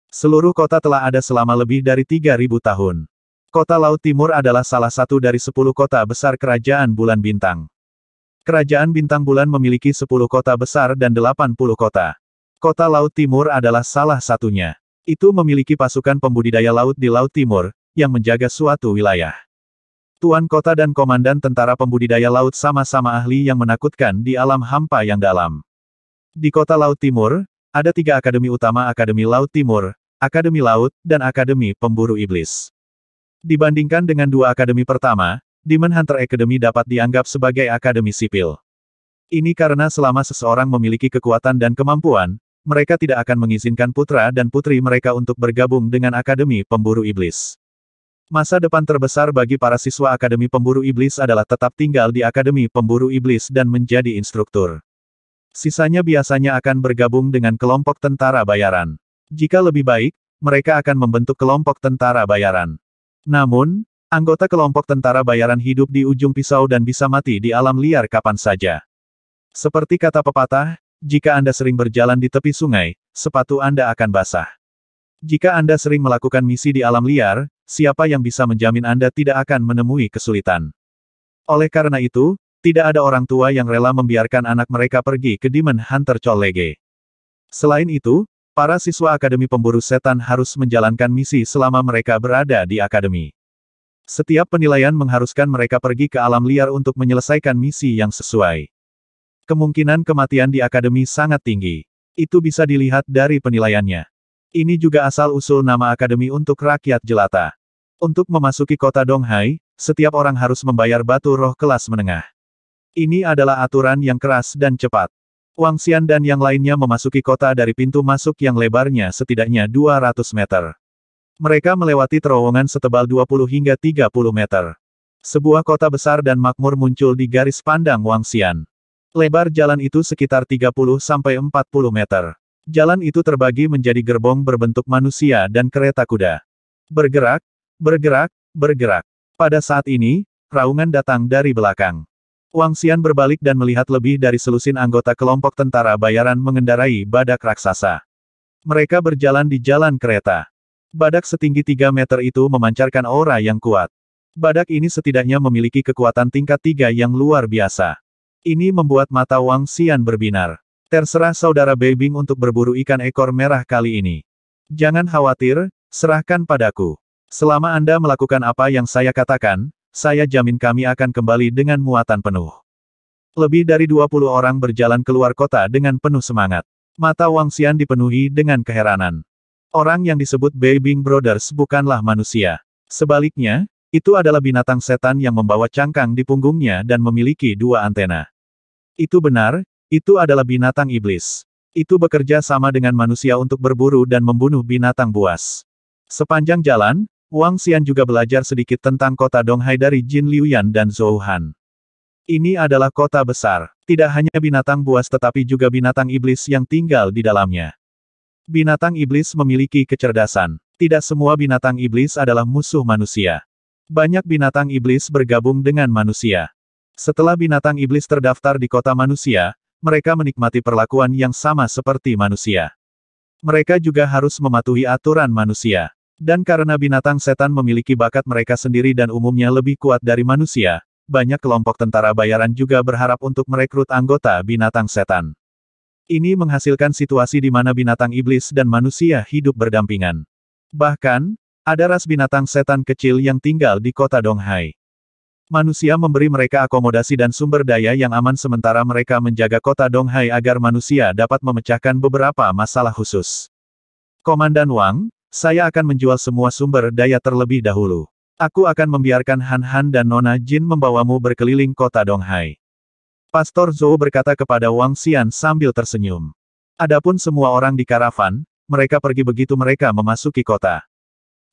Seluruh kota telah ada selama lebih dari 3.000 tahun. Kota Laut Timur adalah salah satu dari sepuluh kota besar Kerajaan Bulan Bintang. Kerajaan Bintang Bulan memiliki sepuluh kota besar dan delapan puluh kota. Kota Laut Timur adalah salah satunya. Itu memiliki pasukan pembudidaya laut di Laut Timur, yang menjaga suatu wilayah. Tuan kota dan komandan tentara pembudidaya laut sama-sama ahli yang menakutkan di alam hampa yang dalam. Di kota Laut Timur, ada tiga akademi utama Akademi Laut Timur, Akademi Laut, dan Akademi Pemburu Iblis. Dibandingkan dengan dua akademi pertama, Demon Hunter Academy dapat dianggap sebagai akademi sipil. Ini karena selama seseorang memiliki kekuatan dan kemampuan, mereka tidak akan mengizinkan putra dan putri mereka untuk bergabung dengan Akademi Pemburu Iblis. Masa depan terbesar bagi para siswa Akademi Pemburu Iblis adalah tetap tinggal di Akademi Pemburu Iblis dan menjadi instruktur. Sisanya biasanya akan bergabung dengan kelompok tentara bayaran. Jika lebih baik, mereka akan membentuk kelompok tentara bayaran. Namun, anggota kelompok tentara bayaran hidup di ujung pisau dan bisa mati di alam liar kapan saja. Seperti kata pepatah, jika Anda sering berjalan di tepi sungai, sepatu Anda akan basah. Jika Anda sering melakukan misi di alam liar, siapa yang bisa menjamin Anda tidak akan menemui kesulitan? Oleh karena itu, tidak ada orang tua yang rela membiarkan anak mereka pergi ke Demon Hunter College. Selain itu, Para siswa Akademi Pemburu Setan harus menjalankan misi selama mereka berada di Akademi. Setiap penilaian mengharuskan mereka pergi ke alam liar untuk menyelesaikan misi yang sesuai. Kemungkinan kematian di Akademi sangat tinggi. Itu bisa dilihat dari penilaiannya. Ini juga asal-usul nama Akademi untuk rakyat jelata. Untuk memasuki kota Donghai, setiap orang harus membayar batu roh kelas menengah. Ini adalah aturan yang keras dan cepat. Wang Xian dan yang lainnya memasuki kota dari pintu masuk yang lebarnya setidaknya 200 meter. Mereka melewati terowongan setebal 20 hingga 30 meter. Sebuah kota besar dan makmur muncul di garis pandang Wang Xian. Lebar jalan itu sekitar 30-40 meter. Jalan itu terbagi menjadi gerbong berbentuk manusia dan kereta kuda. Bergerak, bergerak, bergerak. Pada saat ini, raungan datang dari belakang. Wang Xian berbalik dan melihat lebih dari selusin anggota kelompok tentara bayaran mengendarai badak raksasa. Mereka berjalan di jalan kereta. Badak setinggi 3 meter itu memancarkan aura yang kuat. Badak ini setidaknya memiliki kekuatan tingkat 3 yang luar biasa. Ini membuat mata Wang Xian berbinar. Terserah saudara Beibing untuk berburu ikan ekor merah kali ini. Jangan khawatir, serahkan padaku. Selama Anda melakukan apa yang saya katakan, saya jamin kami akan kembali dengan muatan penuh. Lebih dari 20 orang berjalan keluar kota dengan penuh semangat. Mata Wang Xian dipenuhi dengan keheranan. Orang yang disebut Beibing Brothers bukanlah manusia. Sebaliknya, itu adalah binatang setan yang membawa cangkang di punggungnya dan memiliki dua antena. Itu benar, itu adalah binatang iblis. Itu bekerja sama dengan manusia untuk berburu dan membunuh binatang buas. Sepanjang jalan, Wang Xian juga belajar sedikit tentang kota Donghai dari Jin Liuyan dan Zhou Han. Ini adalah kota besar. Tidak hanya binatang buas tetapi juga binatang iblis yang tinggal di dalamnya. Binatang iblis memiliki kecerdasan. Tidak semua binatang iblis adalah musuh manusia. Banyak binatang iblis bergabung dengan manusia. Setelah binatang iblis terdaftar di kota manusia, mereka menikmati perlakuan yang sama seperti manusia. Mereka juga harus mematuhi aturan manusia. Dan karena binatang setan memiliki bakat mereka sendiri dan umumnya lebih kuat dari manusia, banyak kelompok tentara bayaran juga berharap untuk merekrut anggota binatang setan. Ini menghasilkan situasi di mana binatang iblis dan manusia hidup berdampingan. Bahkan, ada ras binatang setan kecil yang tinggal di kota Donghai. Manusia memberi mereka akomodasi dan sumber daya yang aman sementara mereka menjaga kota Donghai agar manusia dapat memecahkan beberapa masalah khusus. Komandan Wang, saya akan menjual semua sumber daya terlebih dahulu. Aku akan membiarkan Han Han dan Nona Jin membawamu berkeliling kota Donghai. Pastor Zhou berkata kepada Wang Xian sambil tersenyum. Adapun semua orang di karavan, mereka pergi begitu mereka memasuki kota.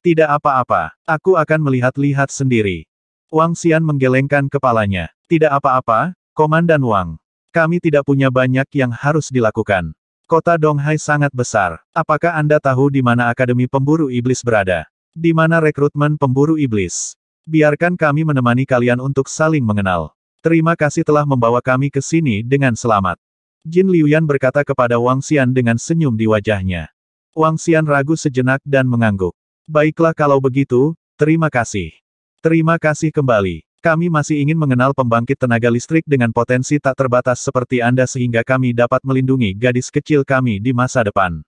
Tidak apa-apa, aku akan melihat-lihat sendiri. Wang Xian menggelengkan kepalanya. Tidak apa-apa, Komandan Wang. Kami tidak punya banyak yang harus dilakukan. Kota Donghai sangat besar. Apakah Anda tahu di mana Akademi Pemburu Iblis berada? Di mana rekrutmen pemburu iblis? Biarkan kami menemani kalian untuk saling mengenal. Terima kasih telah membawa kami ke sini dengan selamat. Jin Liuyan berkata kepada Wang Xian dengan senyum di wajahnya. Wang Xian ragu sejenak dan mengangguk. Baiklah kalau begitu, terima kasih. Terima kasih kembali. Kami masih ingin mengenal pembangkit tenaga listrik dengan potensi tak terbatas seperti Anda sehingga kami dapat melindungi gadis kecil kami di masa depan.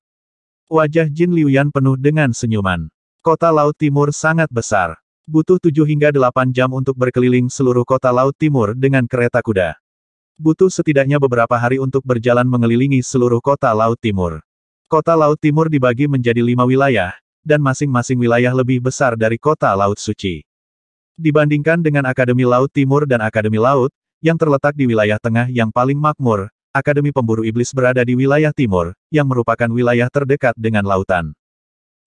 Wajah Jin Liuyan penuh dengan senyuman. Kota Laut Timur sangat besar. Butuh 7 hingga 8 jam untuk berkeliling seluruh kota Laut Timur dengan kereta kuda. Butuh setidaknya beberapa hari untuk berjalan mengelilingi seluruh kota Laut Timur. Kota Laut Timur dibagi menjadi lima wilayah, dan masing-masing wilayah lebih besar dari kota Laut Suci. Dibandingkan dengan Akademi Laut Timur dan Akademi Laut, yang terletak di wilayah tengah yang paling makmur, Akademi Pemburu Iblis berada di wilayah timur, yang merupakan wilayah terdekat dengan lautan.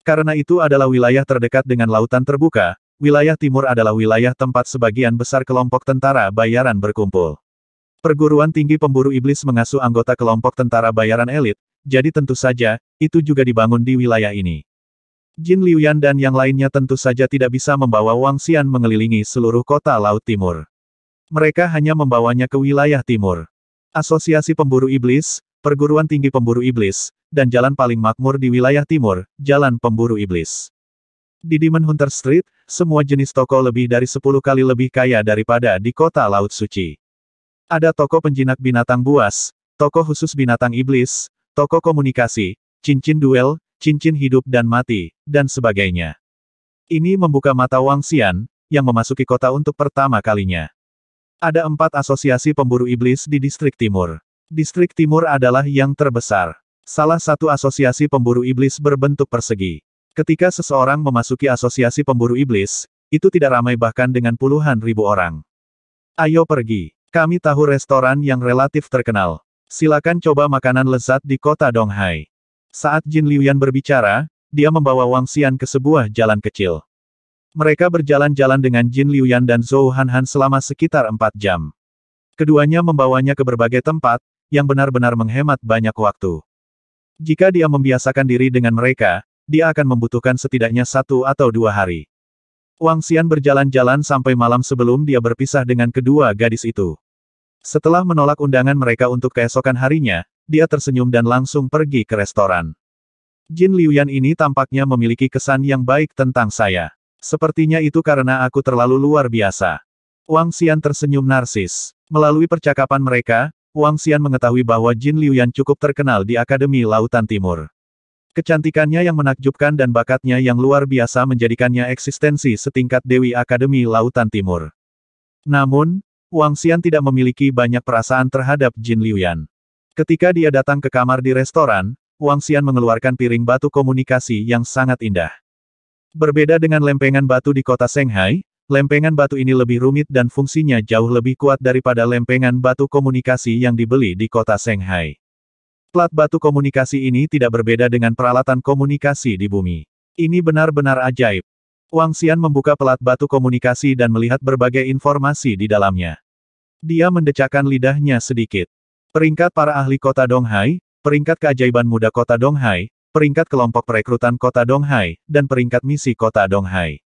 Karena itu adalah wilayah terdekat dengan lautan terbuka, wilayah timur adalah wilayah tempat sebagian besar kelompok tentara bayaran berkumpul. Perguruan tinggi pemburu iblis mengasuh anggota kelompok tentara bayaran elit, jadi tentu saja, itu juga dibangun di wilayah ini. Jin Liuyan dan yang lainnya tentu saja tidak bisa membawa Wang Xian mengelilingi seluruh kota Laut Timur. Mereka hanya membawanya ke wilayah timur. Asosiasi Pemburu Iblis, Perguruan Tinggi Pemburu Iblis, dan jalan paling makmur di wilayah timur, Jalan Pemburu Iblis. Di Demon Hunter Street, semua jenis toko lebih dari 10 kali lebih kaya daripada di kota Laut Suci. Ada toko penjinak binatang buas, toko khusus binatang iblis, toko komunikasi, cincin duel, cincin hidup dan mati, dan sebagainya. Ini membuka mata Wang Xian, yang memasuki kota untuk pertama kalinya. Ada empat asosiasi pemburu iblis di distrik timur. Distrik timur adalah yang terbesar. Salah satu asosiasi pemburu iblis berbentuk persegi. Ketika seseorang memasuki asosiasi pemburu iblis, itu tidak ramai bahkan dengan puluhan ribu orang. Ayo pergi. Kami tahu restoran yang relatif terkenal. Silakan coba makanan lezat di kota Donghai. Saat Jin Liuyan berbicara, dia membawa Wang Xian ke sebuah jalan kecil. Mereka berjalan-jalan dengan Jin Liuyan dan Zhou Hanhan selama sekitar empat jam. Keduanya membawanya ke berbagai tempat, yang benar-benar menghemat banyak waktu. Jika dia membiasakan diri dengan mereka, dia akan membutuhkan setidaknya satu atau dua hari. Wang Xian berjalan-jalan sampai malam sebelum dia berpisah dengan kedua gadis itu. Setelah menolak undangan mereka untuk keesokan harinya, dia tersenyum dan langsung pergi ke restoran. Jin Liuyan ini tampaknya memiliki kesan yang baik tentang saya. Sepertinya itu karena aku terlalu luar biasa. Wang Xian tersenyum narsis. Melalui percakapan mereka, Wang Xian mengetahui bahwa Jin Liuyan cukup terkenal di Akademi Lautan Timur. Kecantikannya yang menakjubkan dan bakatnya yang luar biasa menjadikannya eksistensi setingkat Dewi Akademi Lautan Timur. Namun, Wang Xian tidak memiliki banyak perasaan terhadap Jin Liuyan. Ketika dia datang ke kamar di restoran, Wang Xian mengeluarkan piring batu komunikasi yang sangat indah. Berbeda dengan lempengan batu di kota Shanghai, lempengan batu ini lebih rumit dan fungsinya jauh lebih kuat daripada lempengan batu komunikasi yang dibeli di kota Shanghai. Plat batu komunikasi ini tidak berbeda dengan peralatan komunikasi di bumi. Ini benar-benar ajaib. Wang Xian membuka pelat batu komunikasi dan melihat berbagai informasi di dalamnya. Dia mendecakkan lidahnya sedikit. Peringkat para ahli kota Donghai, peringkat keajaiban muda kota Donghai, peringkat kelompok perekrutan kota Donghai, dan peringkat misi kota Donghai.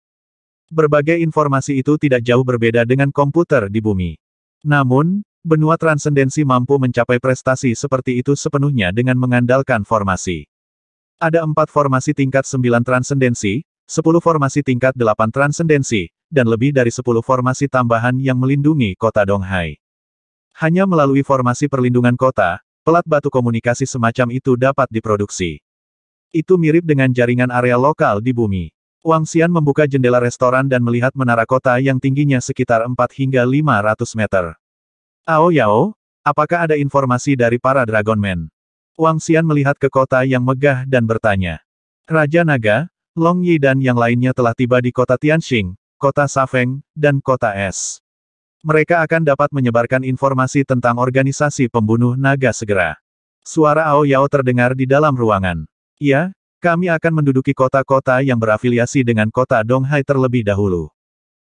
Berbagai informasi itu tidak jauh berbeda dengan komputer di bumi. Namun, benua transendensi mampu mencapai prestasi seperti itu sepenuhnya dengan mengandalkan formasi. Ada empat formasi tingkat sembilan transendensi, 10 formasi tingkat delapan transendensi, dan lebih dari 10 formasi tambahan yang melindungi kota Donghai. Hanya melalui formasi perlindungan kota, pelat batu komunikasi semacam itu dapat diproduksi. Itu mirip dengan jaringan area lokal di bumi. Wang Xian membuka jendela restoran dan melihat menara kota yang tingginya sekitar 4 hingga 500 meter. Ao Yao, apakah ada informasi dari para Dragon Man? Wang Xian melihat ke kota yang megah dan bertanya. Raja Naga, Long Yi dan yang lainnya telah tiba di kota Tianxing, kota Safeng, dan kota Es mereka akan dapat menyebarkan informasi tentang organisasi pembunuh naga segera. Suara Ao Yao terdengar di dalam ruangan. Ya, kami akan menduduki kota-kota yang berafiliasi dengan kota Donghai terlebih dahulu.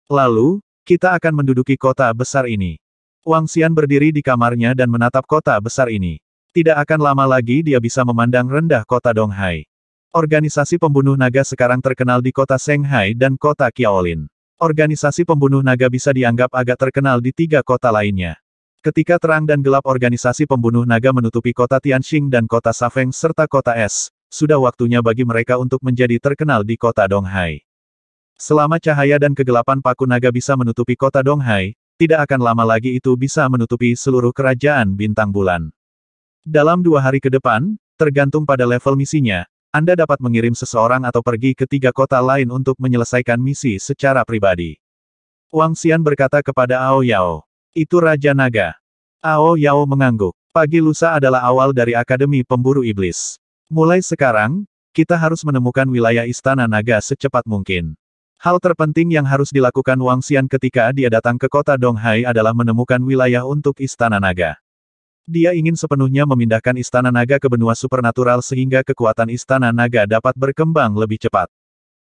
Lalu, kita akan menduduki kota besar ini. Wang Xian berdiri di kamarnya dan menatap kota besar ini. Tidak akan lama lagi dia bisa memandang rendah kota Donghai. Organisasi pembunuh naga sekarang terkenal di kota Shanghai dan kota Kiaolin. Organisasi pembunuh naga bisa dianggap agak terkenal di tiga kota lainnya. Ketika terang dan gelap organisasi pembunuh naga menutupi kota Tianxing dan kota Safeng serta kota Es, sudah waktunya bagi mereka untuk menjadi terkenal di kota Donghai. Selama cahaya dan kegelapan paku naga bisa menutupi kota Donghai, tidak akan lama lagi itu bisa menutupi seluruh kerajaan bintang bulan. Dalam dua hari ke depan, tergantung pada level misinya, anda dapat mengirim seseorang atau pergi ke tiga kota lain untuk menyelesaikan misi secara pribadi. Wang Xian berkata kepada Ao Yao. Itu Raja Naga. Ao Yao mengangguk. Pagi lusa adalah awal dari Akademi Pemburu Iblis. Mulai sekarang, kita harus menemukan wilayah Istana Naga secepat mungkin. Hal terpenting yang harus dilakukan Wang Xian ketika dia datang ke kota Donghai adalah menemukan wilayah untuk Istana Naga. Dia ingin sepenuhnya memindahkan Istana Naga ke benua supernatural sehingga kekuatan Istana Naga dapat berkembang lebih cepat.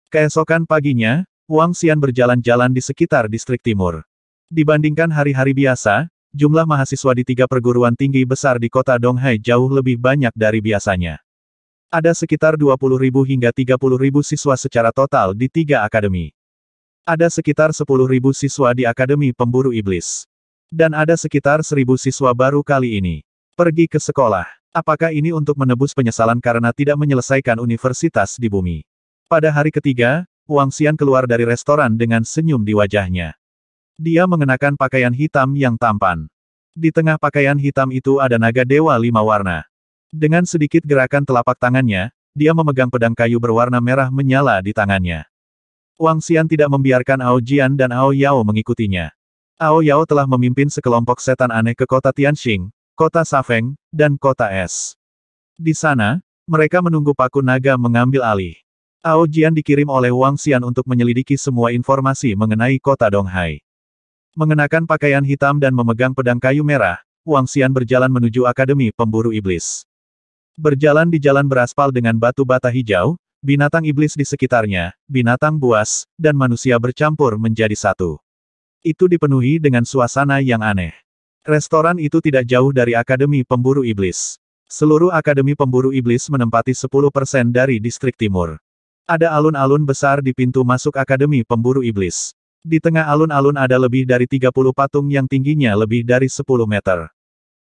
Keesokan paginya, Wang Xian berjalan-jalan di sekitar distrik timur. Dibandingkan hari-hari biasa, jumlah mahasiswa di tiga perguruan tinggi besar di kota Donghai jauh lebih banyak dari biasanya. Ada sekitar 20 ribu hingga 30 ribu siswa secara total di tiga akademi. Ada sekitar 10 ribu siswa di Akademi Pemburu Iblis. Dan ada sekitar seribu siswa baru kali ini. Pergi ke sekolah. Apakah ini untuk menebus penyesalan karena tidak menyelesaikan universitas di bumi? Pada hari ketiga, Wang Xian keluar dari restoran dengan senyum di wajahnya. Dia mengenakan pakaian hitam yang tampan. Di tengah pakaian hitam itu ada naga dewa lima warna. Dengan sedikit gerakan telapak tangannya, dia memegang pedang kayu berwarna merah menyala di tangannya. Wang Xian tidak membiarkan Ao Jian dan Ao Yao mengikutinya. Ao Yao telah memimpin sekelompok setan aneh ke kota Tianxing, kota Safeng, dan kota Es. Di sana, mereka menunggu paku naga mengambil alih. Ao Jian dikirim oleh Wang Xian untuk menyelidiki semua informasi mengenai kota Donghai. Mengenakan pakaian hitam dan memegang pedang kayu merah, Wang Xian berjalan menuju Akademi Pemburu Iblis. Berjalan di jalan beraspal dengan batu bata hijau, binatang iblis di sekitarnya, binatang buas, dan manusia bercampur menjadi satu. Itu dipenuhi dengan suasana yang aneh. Restoran itu tidak jauh dari Akademi Pemburu Iblis. Seluruh Akademi Pemburu Iblis menempati 10% dari distrik timur. Ada alun-alun besar di pintu masuk Akademi Pemburu Iblis. Di tengah alun-alun ada lebih dari 30 patung yang tingginya lebih dari 10 meter.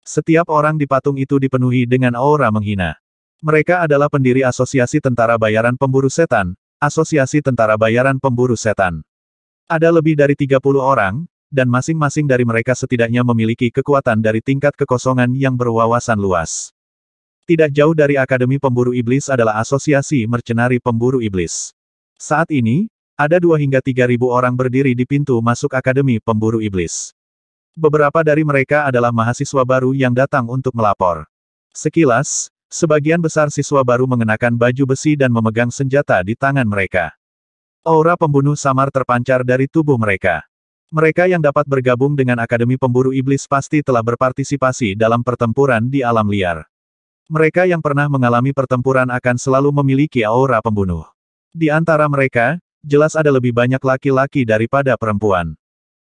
Setiap orang di patung itu dipenuhi dengan aura menghina. Mereka adalah pendiri Asosiasi Tentara Bayaran Pemburu Setan, Asosiasi Tentara Bayaran Pemburu Setan. Ada lebih dari 30 orang, dan masing-masing dari mereka setidaknya memiliki kekuatan dari tingkat kekosongan yang berwawasan luas. Tidak jauh dari Akademi Pemburu Iblis adalah Asosiasi Mercenari Pemburu Iblis. Saat ini, ada 2 hingga tiga ribu orang berdiri di pintu masuk Akademi Pemburu Iblis. Beberapa dari mereka adalah mahasiswa baru yang datang untuk melapor. Sekilas, Sebagian besar siswa baru mengenakan baju besi dan memegang senjata di tangan mereka. Aura pembunuh samar terpancar dari tubuh mereka. Mereka yang dapat bergabung dengan Akademi Pemburu Iblis pasti telah berpartisipasi dalam pertempuran di alam liar. Mereka yang pernah mengalami pertempuran akan selalu memiliki aura pembunuh. Di antara mereka, jelas ada lebih banyak laki-laki daripada perempuan.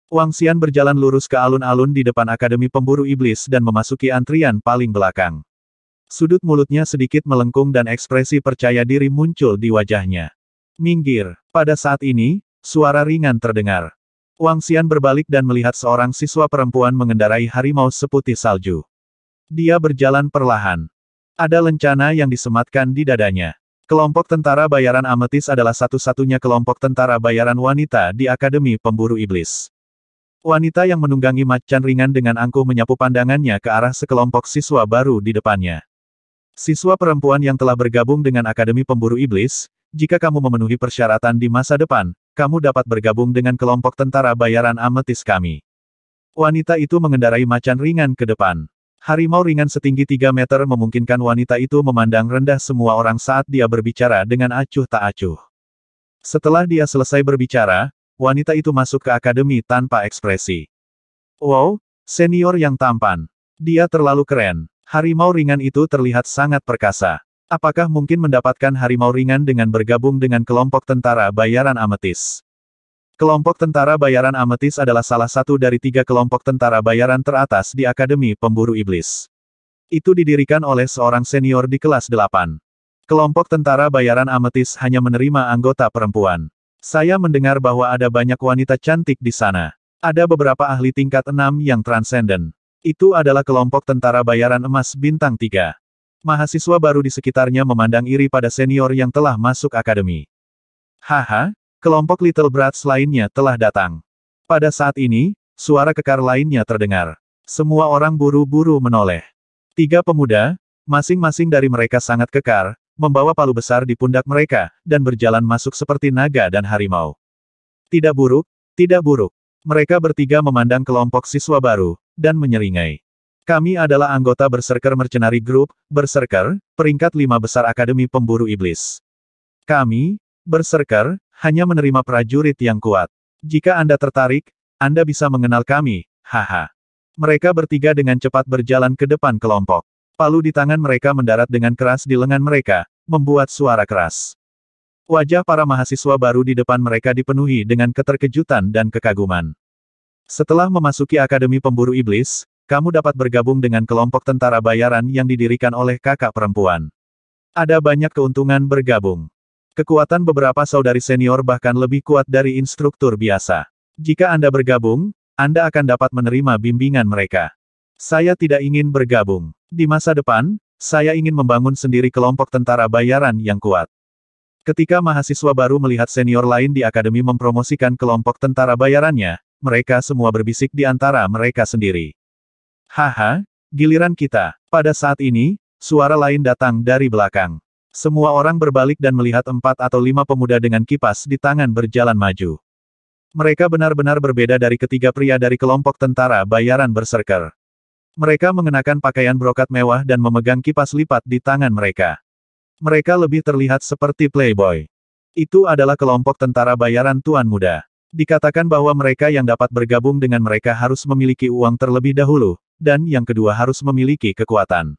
Wang Xian berjalan lurus ke alun-alun di depan Akademi Pemburu Iblis dan memasuki antrian paling belakang. Sudut mulutnya sedikit melengkung dan ekspresi percaya diri muncul di wajahnya. Minggir. Pada saat ini, suara ringan terdengar. Wang Xian berbalik dan melihat seorang siswa perempuan mengendarai harimau seputih salju. Dia berjalan perlahan. Ada lencana yang disematkan di dadanya. Kelompok tentara bayaran ametis adalah satu-satunya kelompok tentara bayaran wanita di Akademi Pemburu Iblis. Wanita yang menunggangi macan ringan dengan angkuh menyapu pandangannya ke arah sekelompok siswa baru di depannya. Siswa perempuan yang telah bergabung dengan Akademi Pemburu Iblis, jika kamu memenuhi persyaratan di masa depan, kamu dapat bergabung dengan kelompok tentara bayaran ametis kami. Wanita itu mengendarai macan ringan ke depan. Harimau ringan setinggi 3 meter memungkinkan wanita itu memandang rendah semua orang saat dia berbicara dengan acuh tak acuh. Setelah dia selesai berbicara, wanita itu masuk ke akademi tanpa ekspresi. Wow, senior yang tampan. Dia terlalu keren. Harimau ringan itu terlihat sangat perkasa. Apakah mungkin mendapatkan harimau ringan dengan bergabung dengan kelompok tentara bayaran ametis? Kelompok tentara bayaran ametis adalah salah satu dari tiga kelompok tentara bayaran teratas di Akademi Pemburu Iblis. Itu didirikan oleh seorang senior di kelas 8. Kelompok tentara bayaran ametis hanya menerima anggota perempuan. Saya mendengar bahwa ada banyak wanita cantik di sana. Ada beberapa ahli tingkat enam yang transenden. Itu adalah kelompok tentara bayaran emas bintang 3. Mahasiswa baru di sekitarnya memandang iri pada senior yang telah masuk akademi. Haha, kelompok Little Brats lainnya telah datang. Pada saat ini, suara kekar lainnya terdengar. Semua orang buru-buru menoleh. Tiga pemuda, masing-masing dari mereka sangat kekar, membawa palu besar di pundak mereka, dan berjalan masuk seperti naga dan harimau. Tidak buruk, tidak buruk. Mereka bertiga memandang kelompok siswa baru, dan menyeringai. Kami adalah anggota Berserker Mercenary Group, Berserker, peringkat lima besar Akademi Pemburu Iblis. Kami, Berserker, hanya menerima prajurit yang kuat. Jika Anda tertarik, Anda bisa mengenal kami, haha. Mereka bertiga dengan cepat berjalan ke depan kelompok. Palu di tangan mereka mendarat dengan keras di lengan mereka, membuat suara keras. Wajah para mahasiswa baru di depan mereka dipenuhi dengan keterkejutan dan kekaguman. Setelah memasuki Akademi Pemburu Iblis, kamu dapat bergabung dengan kelompok tentara bayaran yang didirikan oleh kakak perempuan. Ada banyak keuntungan bergabung. Kekuatan beberapa saudari senior bahkan lebih kuat dari instruktur biasa. Jika Anda bergabung, Anda akan dapat menerima bimbingan mereka. Saya tidak ingin bergabung. Di masa depan, saya ingin membangun sendiri kelompok tentara bayaran yang kuat. Ketika mahasiswa baru melihat senior lain di akademi mempromosikan kelompok tentara bayarannya, mereka semua berbisik di antara mereka sendiri. Haha, giliran kita. Pada saat ini, suara lain datang dari belakang. Semua orang berbalik dan melihat empat atau lima pemuda dengan kipas di tangan berjalan maju. Mereka benar-benar berbeda dari ketiga pria dari kelompok tentara bayaran berserker. Mereka mengenakan pakaian brokat mewah dan memegang kipas lipat di tangan mereka. Mereka lebih terlihat seperti playboy. Itu adalah kelompok tentara bayaran tuan muda. Dikatakan bahwa mereka yang dapat bergabung dengan mereka harus memiliki uang terlebih dahulu, dan yang kedua harus memiliki kekuatan.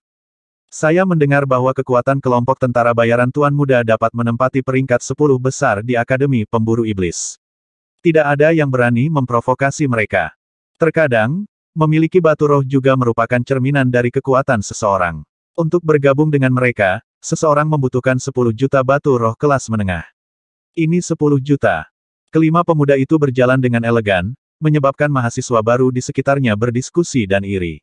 Saya mendengar bahwa kekuatan kelompok tentara bayaran Tuan Muda dapat menempati peringkat sepuluh besar di Akademi Pemburu Iblis. Tidak ada yang berani memprovokasi mereka. Terkadang, memiliki batu roh juga merupakan cerminan dari kekuatan seseorang. Untuk bergabung dengan mereka, seseorang membutuhkan sepuluh juta batu roh kelas menengah. Ini sepuluh juta. Kelima pemuda itu berjalan dengan elegan, menyebabkan mahasiswa baru di sekitarnya berdiskusi dan iri.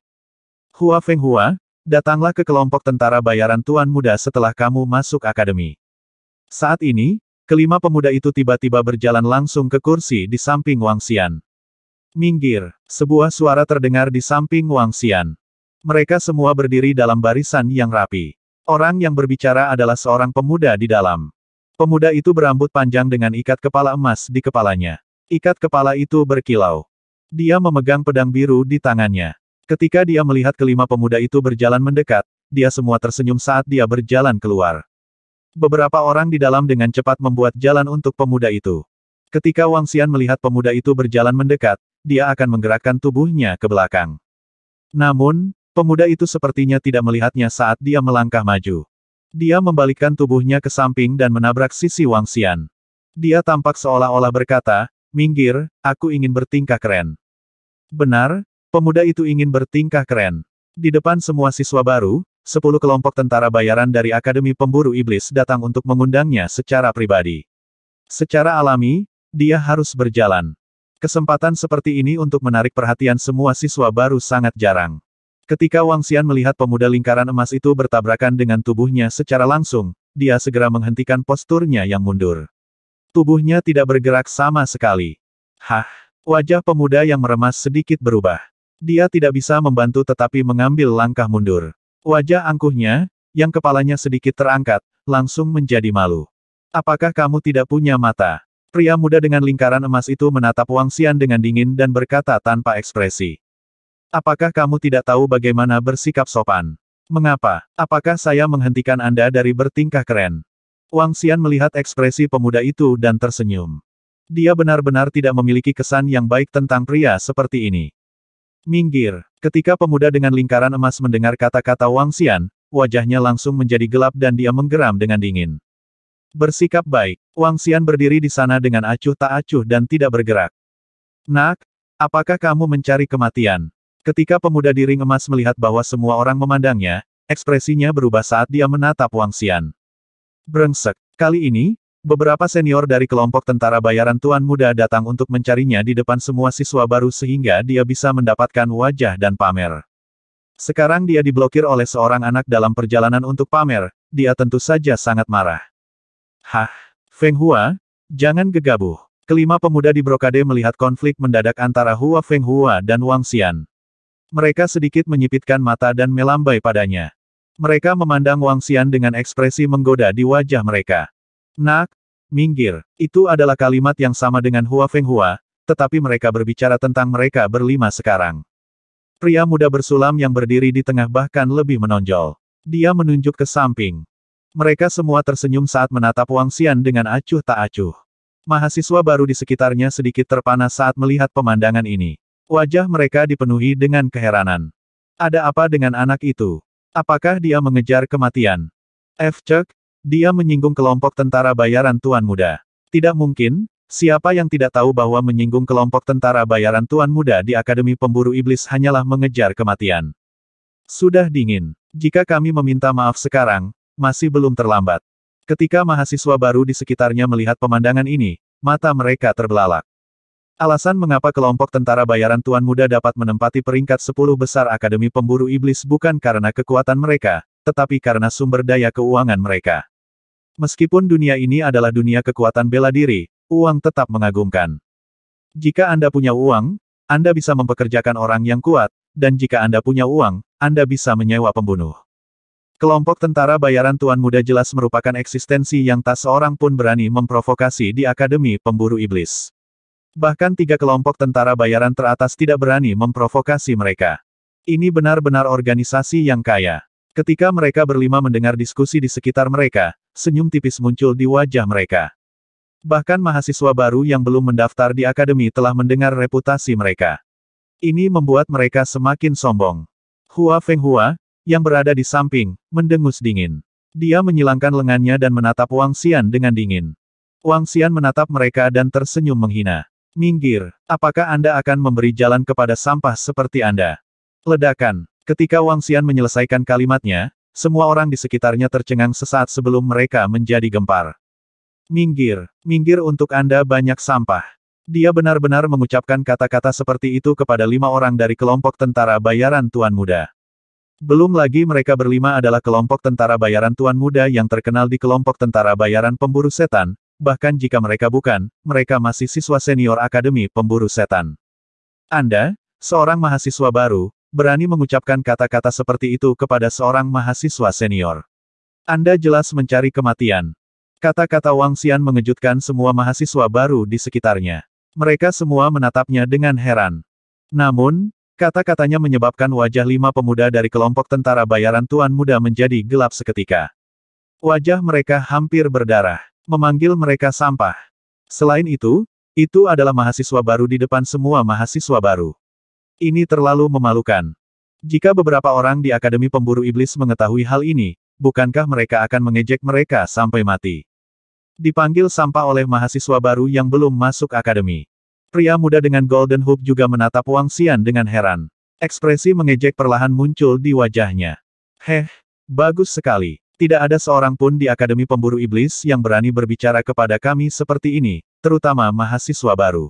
Hua Feng Hua, datanglah ke kelompok tentara bayaran Tuan Muda setelah kamu masuk akademi. Saat ini, kelima pemuda itu tiba-tiba berjalan langsung ke kursi di samping Wang Xian. Minggir, sebuah suara terdengar di samping Wang Xian. Mereka semua berdiri dalam barisan yang rapi. Orang yang berbicara adalah seorang pemuda di dalam. Pemuda itu berambut panjang dengan ikat kepala emas di kepalanya. Ikat kepala itu berkilau. Dia memegang pedang biru di tangannya. Ketika dia melihat kelima pemuda itu berjalan mendekat, dia semua tersenyum saat dia berjalan keluar. Beberapa orang di dalam dengan cepat membuat jalan untuk pemuda itu. Ketika Wang Xian melihat pemuda itu berjalan mendekat, dia akan menggerakkan tubuhnya ke belakang. Namun, pemuda itu sepertinya tidak melihatnya saat dia melangkah maju. Dia membalikkan tubuhnya ke samping dan menabrak sisi Wang Xian. Dia tampak seolah-olah berkata, Minggir, aku ingin bertingkah keren. Benar, pemuda itu ingin bertingkah keren. Di depan semua siswa baru, sepuluh kelompok tentara bayaran dari Akademi Pemburu Iblis datang untuk mengundangnya secara pribadi. Secara alami, dia harus berjalan. Kesempatan seperti ini untuk menarik perhatian semua siswa baru sangat jarang. Ketika Wang Xian melihat pemuda lingkaran emas itu bertabrakan dengan tubuhnya secara langsung, dia segera menghentikan posturnya yang mundur. Tubuhnya tidak bergerak sama sekali. Hah, wajah pemuda yang meremas sedikit berubah. Dia tidak bisa membantu tetapi mengambil langkah mundur. Wajah angkuhnya, yang kepalanya sedikit terangkat, langsung menjadi malu. Apakah kamu tidak punya mata? Pria muda dengan lingkaran emas itu menatap Wang Xian dengan dingin dan berkata tanpa ekspresi. Apakah kamu tidak tahu bagaimana bersikap sopan? Mengapa? Apakah saya menghentikan Anda dari bertingkah keren? Wang Xian melihat ekspresi pemuda itu dan tersenyum. Dia benar-benar tidak memiliki kesan yang baik tentang pria seperti ini. Minggir, ketika pemuda dengan lingkaran emas mendengar kata-kata Wang Xian, wajahnya langsung menjadi gelap dan dia menggeram dengan dingin. Bersikap baik, Wang Xian berdiri di sana dengan acuh tak acuh dan tidak bergerak. Nak, apakah kamu mencari kematian? Ketika pemuda di ring emas melihat bahwa semua orang memandangnya, ekspresinya berubah saat dia menatap Wang Xian. Brengsek. Kali ini, beberapa senior dari kelompok tentara bayaran Tuan Muda datang untuk mencarinya di depan semua siswa baru sehingga dia bisa mendapatkan wajah dan pamer. Sekarang dia diblokir oleh seorang anak dalam perjalanan untuk pamer, dia tentu saja sangat marah. Hah, Feng Hua, jangan gegabah. Kelima pemuda di brokade melihat konflik mendadak antara Hua Feng Hua dan Wang Xian. Mereka sedikit menyipitkan mata dan melambai padanya. Mereka memandang Wang Xian dengan ekspresi menggoda di wajah mereka. Nak, minggir, itu adalah kalimat yang sama dengan Hua Feng Hua, tetapi mereka berbicara tentang mereka berlima sekarang. Pria muda bersulam yang berdiri di tengah bahkan lebih menonjol. Dia menunjuk ke samping. Mereka semua tersenyum saat menatap Wang Xian dengan acuh tak acuh. Mahasiswa baru di sekitarnya sedikit terpana saat melihat pemandangan ini. Wajah mereka dipenuhi dengan keheranan. Ada apa dengan anak itu? Apakah dia mengejar kematian? F. Cek, dia menyinggung kelompok tentara bayaran Tuan Muda. Tidak mungkin, siapa yang tidak tahu bahwa menyinggung kelompok tentara bayaran Tuan Muda di Akademi Pemburu Iblis hanyalah mengejar kematian. Sudah dingin. Jika kami meminta maaf sekarang, masih belum terlambat. Ketika mahasiswa baru di sekitarnya melihat pemandangan ini, mata mereka terbelalak. Alasan mengapa kelompok tentara bayaran Tuan Muda dapat menempati peringkat 10 besar Akademi Pemburu Iblis bukan karena kekuatan mereka, tetapi karena sumber daya keuangan mereka. Meskipun dunia ini adalah dunia kekuatan bela diri, uang tetap mengagumkan. Jika Anda punya uang, Anda bisa mempekerjakan orang yang kuat, dan jika Anda punya uang, Anda bisa menyewa pembunuh. Kelompok tentara bayaran Tuan Muda jelas merupakan eksistensi yang tak seorang pun berani memprovokasi di Akademi Pemburu Iblis. Bahkan tiga kelompok tentara bayaran teratas tidak berani memprovokasi mereka. Ini benar-benar organisasi yang kaya. Ketika mereka berlima mendengar diskusi di sekitar mereka, senyum tipis muncul di wajah mereka. Bahkan mahasiswa baru yang belum mendaftar di akademi telah mendengar reputasi mereka. Ini membuat mereka semakin sombong. Hua Feng Hua, yang berada di samping, mendengus dingin. Dia menyilangkan lengannya dan menatap Wang Xian dengan dingin. Wang Xian menatap mereka dan tersenyum menghina. Minggir, apakah Anda akan memberi jalan kepada sampah seperti Anda? Ledakan. Ketika Wang Xian menyelesaikan kalimatnya, semua orang di sekitarnya tercengang sesaat sebelum mereka menjadi gempar. Minggir, minggir untuk Anda banyak sampah. Dia benar-benar mengucapkan kata-kata seperti itu kepada lima orang dari kelompok tentara bayaran Tuan Muda. Belum lagi mereka berlima adalah kelompok tentara bayaran Tuan Muda yang terkenal di kelompok tentara bayaran pemburu setan, bahkan jika mereka bukan, mereka masih siswa senior Akademi Pemburu Setan. Anda, seorang mahasiswa baru, berani mengucapkan kata-kata seperti itu kepada seorang mahasiswa senior. Anda jelas mencari kematian. Kata-kata Wang Xian mengejutkan semua mahasiswa baru di sekitarnya. Mereka semua menatapnya dengan heran. Namun, kata-katanya menyebabkan wajah lima pemuda dari kelompok tentara bayaran Tuan Muda menjadi gelap seketika. Wajah mereka hampir berdarah memanggil mereka sampah. Selain itu, itu adalah mahasiswa baru di depan semua mahasiswa baru. Ini terlalu memalukan. Jika beberapa orang di Akademi Pemburu Iblis mengetahui hal ini, bukankah mereka akan mengejek mereka sampai mati? Dipanggil sampah oleh mahasiswa baru yang belum masuk akademi. Pria muda dengan golden hoop juga menatap Wang Xian dengan heran. Ekspresi mengejek perlahan muncul di wajahnya. Heh, bagus sekali. Tidak ada seorang pun di Akademi Pemburu Iblis yang berani berbicara kepada kami seperti ini, terutama mahasiswa baru.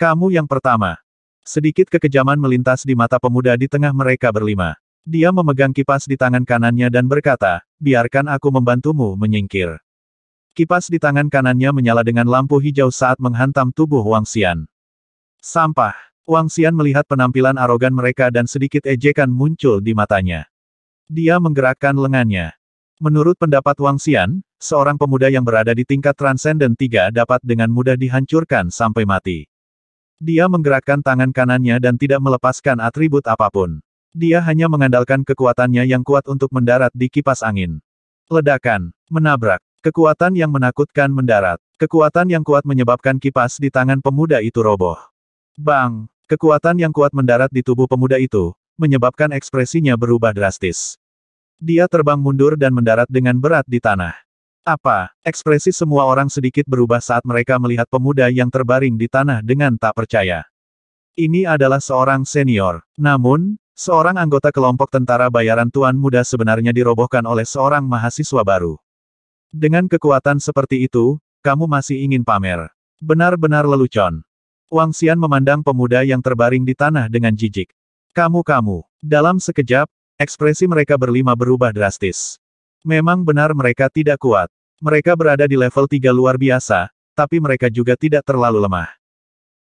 Kamu yang pertama. Sedikit kekejaman melintas di mata pemuda di tengah mereka berlima. Dia memegang kipas di tangan kanannya dan berkata, biarkan aku membantumu menyingkir. Kipas di tangan kanannya menyala dengan lampu hijau saat menghantam tubuh Wang Xian. Sampah. Wang Xian melihat penampilan arogan mereka dan sedikit ejekan muncul di matanya. Dia menggerakkan lengannya. Menurut pendapat Wang Xian, seorang pemuda yang berada di tingkat Transcendent 3 dapat dengan mudah dihancurkan sampai mati. Dia menggerakkan tangan kanannya dan tidak melepaskan atribut apapun. Dia hanya mengandalkan kekuatannya yang kuat untuk mendarat di kipas angin. Ledakan, menabrak, kekuatan yang menakutkan mendarat. Kekuatan yang kuat menyebabkan kipas di tangan pemuda itu roboh. Bang, kekuatan yang kuat mendarat di tubuh pemuda itu, menyebabkan ekspresinya berubah drastis. Dia terbang mundur dan mendarat dengan berat di tanah. Apa? Ekspresi semua orang sedikit berubah saat mereka melihat pemuda yang terbaring di tanah dengan tak percaya. Ini adalah seorang senior. Namun, seorang anggota kelompok tentara bayaran tuan muda sebenarnya dirobohkan oleh seorang mahasiswa baru. Dengan kekuatan seperti itu, kamu masih ingin pamer. Benar-benar lelucon. Wang Xian memandang pemuda yang terbaring di tanah dengan jijik. Kamu-kamu. Dalam sekejap, Ekspresi mereka berlima berubah drastis. Memang benar mereka tidak kuat. Mereka berada di level 3 luar biasa, tapi mereka juga tidak terlalu lemah.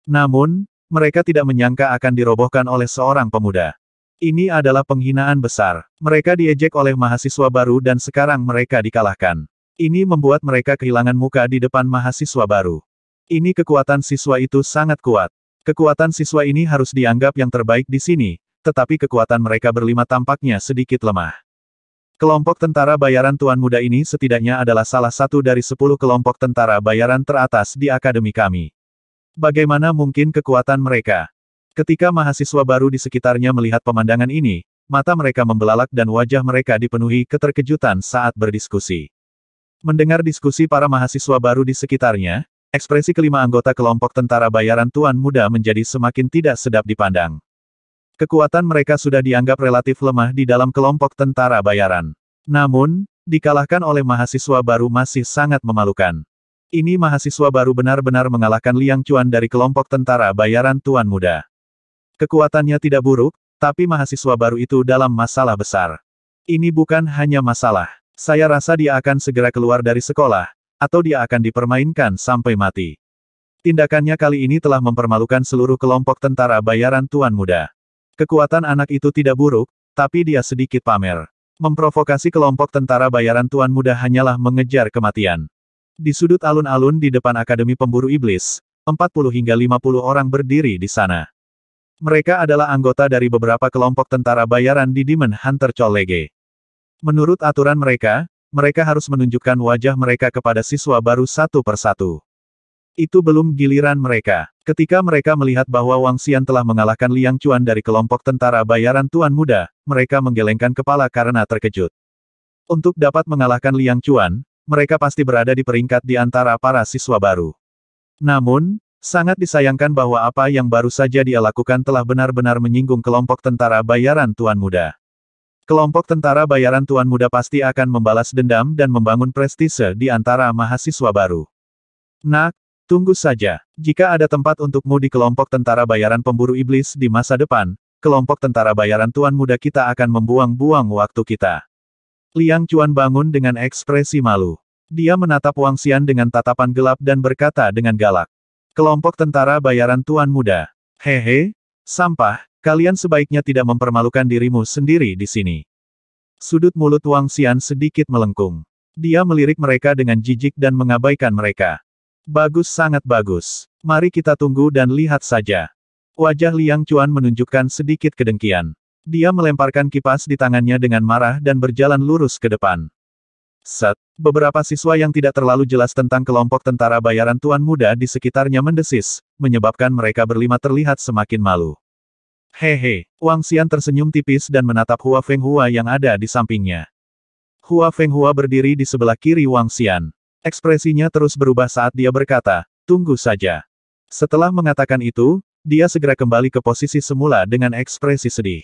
Namun, mereka tidak menyangka akan dirobohkan oleh seorang pemuda. Ini adalah penghinaan besar. Mereka diejek oleh mahasiswa baru dan sekarang mereka dikalahkan. Ini membuat mereka kehilangan muka di depan mahasiswa baru. Ini kekuatan siswa itu sangat kuat. Kekuatan siswa ini harus dianggap yang terbaik di sini, tetapi kekuatan mereka berlima tampaknya sedikit lemah. Kelompok tentara bayaran Tuan Muda ini setidaknya adalah salah satu dari sepuluh kelompok tentara bayaran teratas di akademi kami. Bagaimana mungkin kekuatan mereka? Ketika mahasiswa baru di sekitarnya melihat pemandangan ini, mata mereka membelalak dan wajah mereka dipenuhi keterkejutan saat berdiskusi. Mendengar diskusi para mahasiswa baru di sekitarnya, ekspresi kelima anggota kelompok tentara bayaran Tuan Muda menjadi semakin tidak sedap dipandang. Kekuatan mereka sudah dianggap relatif lemah di dalam kelompok tentara bayaran. Namun, dikalahkan oleh mahasiswa baru masih sangat memalukan. Ini mahasiswa baru benar-benar mengalahkan Liang Chuan dari kelompok tentara bayaran Tuan Muda. Kekuatannya tidak buruk, tapi mahasiswa baru itu dalam masalah besar. Ini bukan hanya masalah. Saya rasa dia akan segera keluar dari sekolah, atau dia akan dipermainkan sampai mati. Tindakannya kali ini telah mempermalukan seluruh kelompok tentara bayaran Tuan Muda. Kekuatan anak itu tidak buruk, tapi dia sedikit pamer. Memprovokasi kelompok tentara bayaran Tuan Muda hanyalah mengejar kematian. Di sudut alun-alun di depan Akademi Pemburu Iblis, 40 hingga 50 orang berdiri di sana. Mereka adalah anggota dari beberapa kelompok tentara bayaran di Demon Hunter Cholege. Menurut aturan mereka, mereka harus menunjukkan wajah mereka kepada siswa baru satu persatu. Itu belum giliran mereka. Ketika mereka melihat bahwa Wang Xian telah mengalahkan Liang Chuan dari kelompok tentara bayaran Tuan Muda, mereka menggelengkan kepala karena terkejut. Untuk dapat mengalahkan Liang Chuan, mereka pasti berada di peringkat di antara para siswa baru. Namun, sangat disayangkan bahwa apa yang baru saja dia lakukan telah benar-benar menyinggung kelompok tentara bayaran Tuan Muda. Kelompok tentara bayaran Tuan Muda pasti akan membalas dendam dan membangun prestise di antara mahasiswa baru. Nak, Tunggu saja. Jika ada tempat untukmu di kelompok tentara bayaran pemburu iblis di masa depan, kelompok tentara bayaran tuan muda kita akan membuang-buang waktu kita. Liang Cuan bangun dengan ekspresi malu. Dia menatap Wang Xian dengan tatapan gelap dan berkata dengan galak. Kelompok tentara bayaran tuan muda. Hehe, sampah, kalian sebaiknya tidak mempermalukan dirimu sendiri di sini. Sudut mulut Wang Xian sedikit melengkung. Dia melirik mereka dengan jijik dan mengabaikan mereka. Bagus sangat bagus. Mari kita tunggu dan lihat saja. Wajah Liang Cuan menunjukkan sedikit kedengkian. Dia melemparkan kipas di tangannya dengan marah dan berjalan lurus ke depan. Set, beberapa siswa yang tidak terlalu jelas tentang kelompok tentara bayaran tuan muda di sekitarnya mendesis, menyebabkan mereka berlima terlihat semakin malu. Hehe, Wang Xian tersenyum tipis dan menatap Hua Feng Hua yang ada di sampingnya. Hua Feng Hua berdiri di sebelah kiri Wang Xian. Ekspresinya terus berubah saat dia berkata, tunggu saja. Setelah mengatakan itu, dia segera kembali ke posisi semula dengan ekspresi sedih.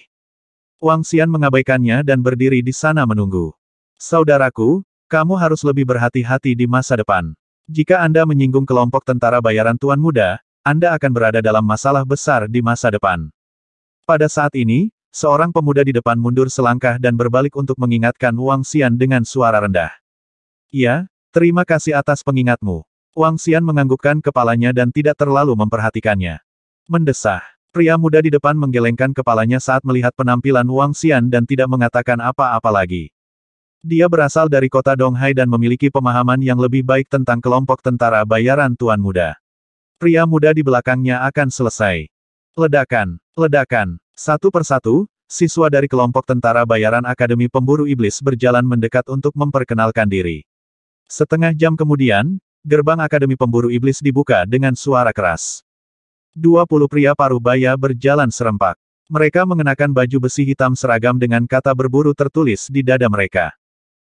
Wang Xian mengabaikannya dan berdiri di sana menunggu. Saudaraku, kamu harus lebih berhati-hati di masa depan. Jika Anda menyinggung kelompok tentara bayaran Tuan Muda, Anda akan berada dalam masalah besar di masa depan. Pada saat ini, seorang pemuda di depan mundur selangkah dan berbalik untuk mengingatkan Wang Xian dengan suara rendah. Iya, Terima kasih atas pengingatmu. Wang Xian menganggukkan kepalanya dan tidak terlalu memperhatikannya. Mendesah. Pria muda di depan menggelengkan kepalanya saat melihat penampilan Wang Xian dan tidak mengatakan apa-apa lagi. Dia berasal dari kota Donghai dan memiliki pemahaman yang lebih baik tentang kelompok tentara bayaran Tuan Muda. Pria muda di belakangnya akan selesai. Ledakan, ledakan. Satu persatu, siswa dari kelompok tentara bayaran Akademi Pemburu Iblis berjalan mendekat untuk memperkenalkan diri. Setengah jam kemudian, gerbang Akademi Pemburu Iblis dibuka dengan suara keras. 20 pria paruh baya berjalan serempak. Mereka mengenakan baju besi hitam seragam dengan kata berburu tertulis di dada mereka.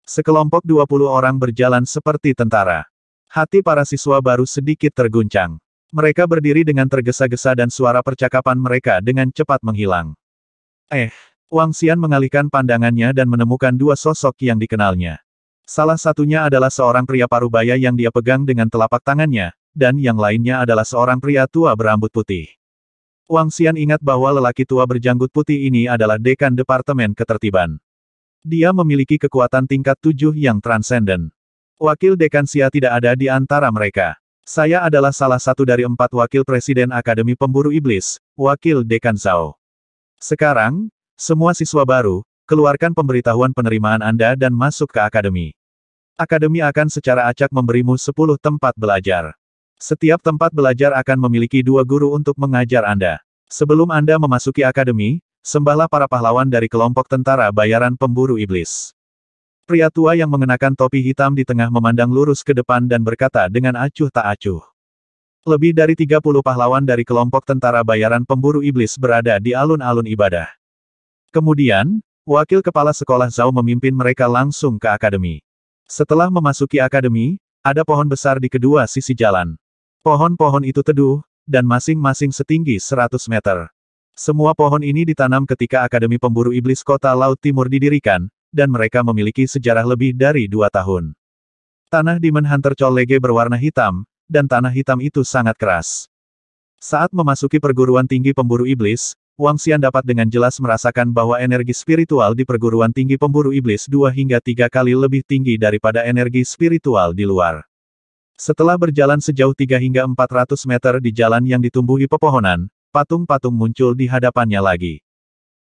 Sekelompok 20 orang berjalan seperti tentara. Hati para siswa baru sedikit terguncang. Mereka berdiri dengan tergesa-gesa dan suara percakapan mereka dengan cepat menghilang. Eh, Wang Xian mengalihkan pandangannya dan menemukan dua sosok yang dikenalnya. Salah satunya adalah seorang pria parubaya yang dia pegang dengan telapak tangannya, dan yang lainnya adalah seorang pria tua berambut putih. Wang Xian ingat bahwa lelaki tua berjanggut putih ini adalah dekan Departemen Ketertiban. Dia memiliki kekuatan tingkat tujuh yang transenden. Wakil dekan Xia tidak ada di antara mereka. Saya adalah salah satu dari empat wakil presiden Akademi Pemburu Iblis, wakil dekan Zhao. Sekarang, semua siswa baru, Keluarkan pemberitahuan penerimaan Anda dan masuk ke akademi. Akademi akan secara acak memberimu 10 tempat belajar. Setiap tempat belajar akan memiliki dua guru untuk mengajar Anda. Sebelum Anda memasuki akademi, sembahlah para pahlawan dari kelompok tentara bayaran pemburu iblis. Pria tua yang mengenakan topi hitam di tengah memandang lurus ke depan dan berkata dengan acuh tak acuh. Lebih dari 30 pahlawan dari kelompok tentara bayaran pemburu iblis berada di alun-alun ibadah. Kemudian, Wakil Kepala Sekolah Zhao memimpin mereka langsung ke akademi. Setelah memasuki akademi, ada pohon besar di kedua sisi jalan. Pohon-pohon itu teduh, dan masing-masing setinggi 100 meter. Semua pohon ini ditanam ketika Akademi Pemburu Iblis Kota Laut Timur didirikan, dan mereka memiliki sejarah lebih dari dua tahun. Tanah di Manhunter College berwarna hitam, dan tanah hitam itu sangat keras. Saat memasuki perguruan tinggi pemburu iblis, Wang Xian dapat dengan jelas merasakan bahwa energi spiritual di perguruan tinggi pemburu iblis dua hingga tiga kali lebih tinggi daripada energi spiritual di luar. Setelah berjalan sejauh tiga hingga empat ratus meter di jalan yang ditumbuhi pepohonan, patung-patung muncul di hadapannya lagi.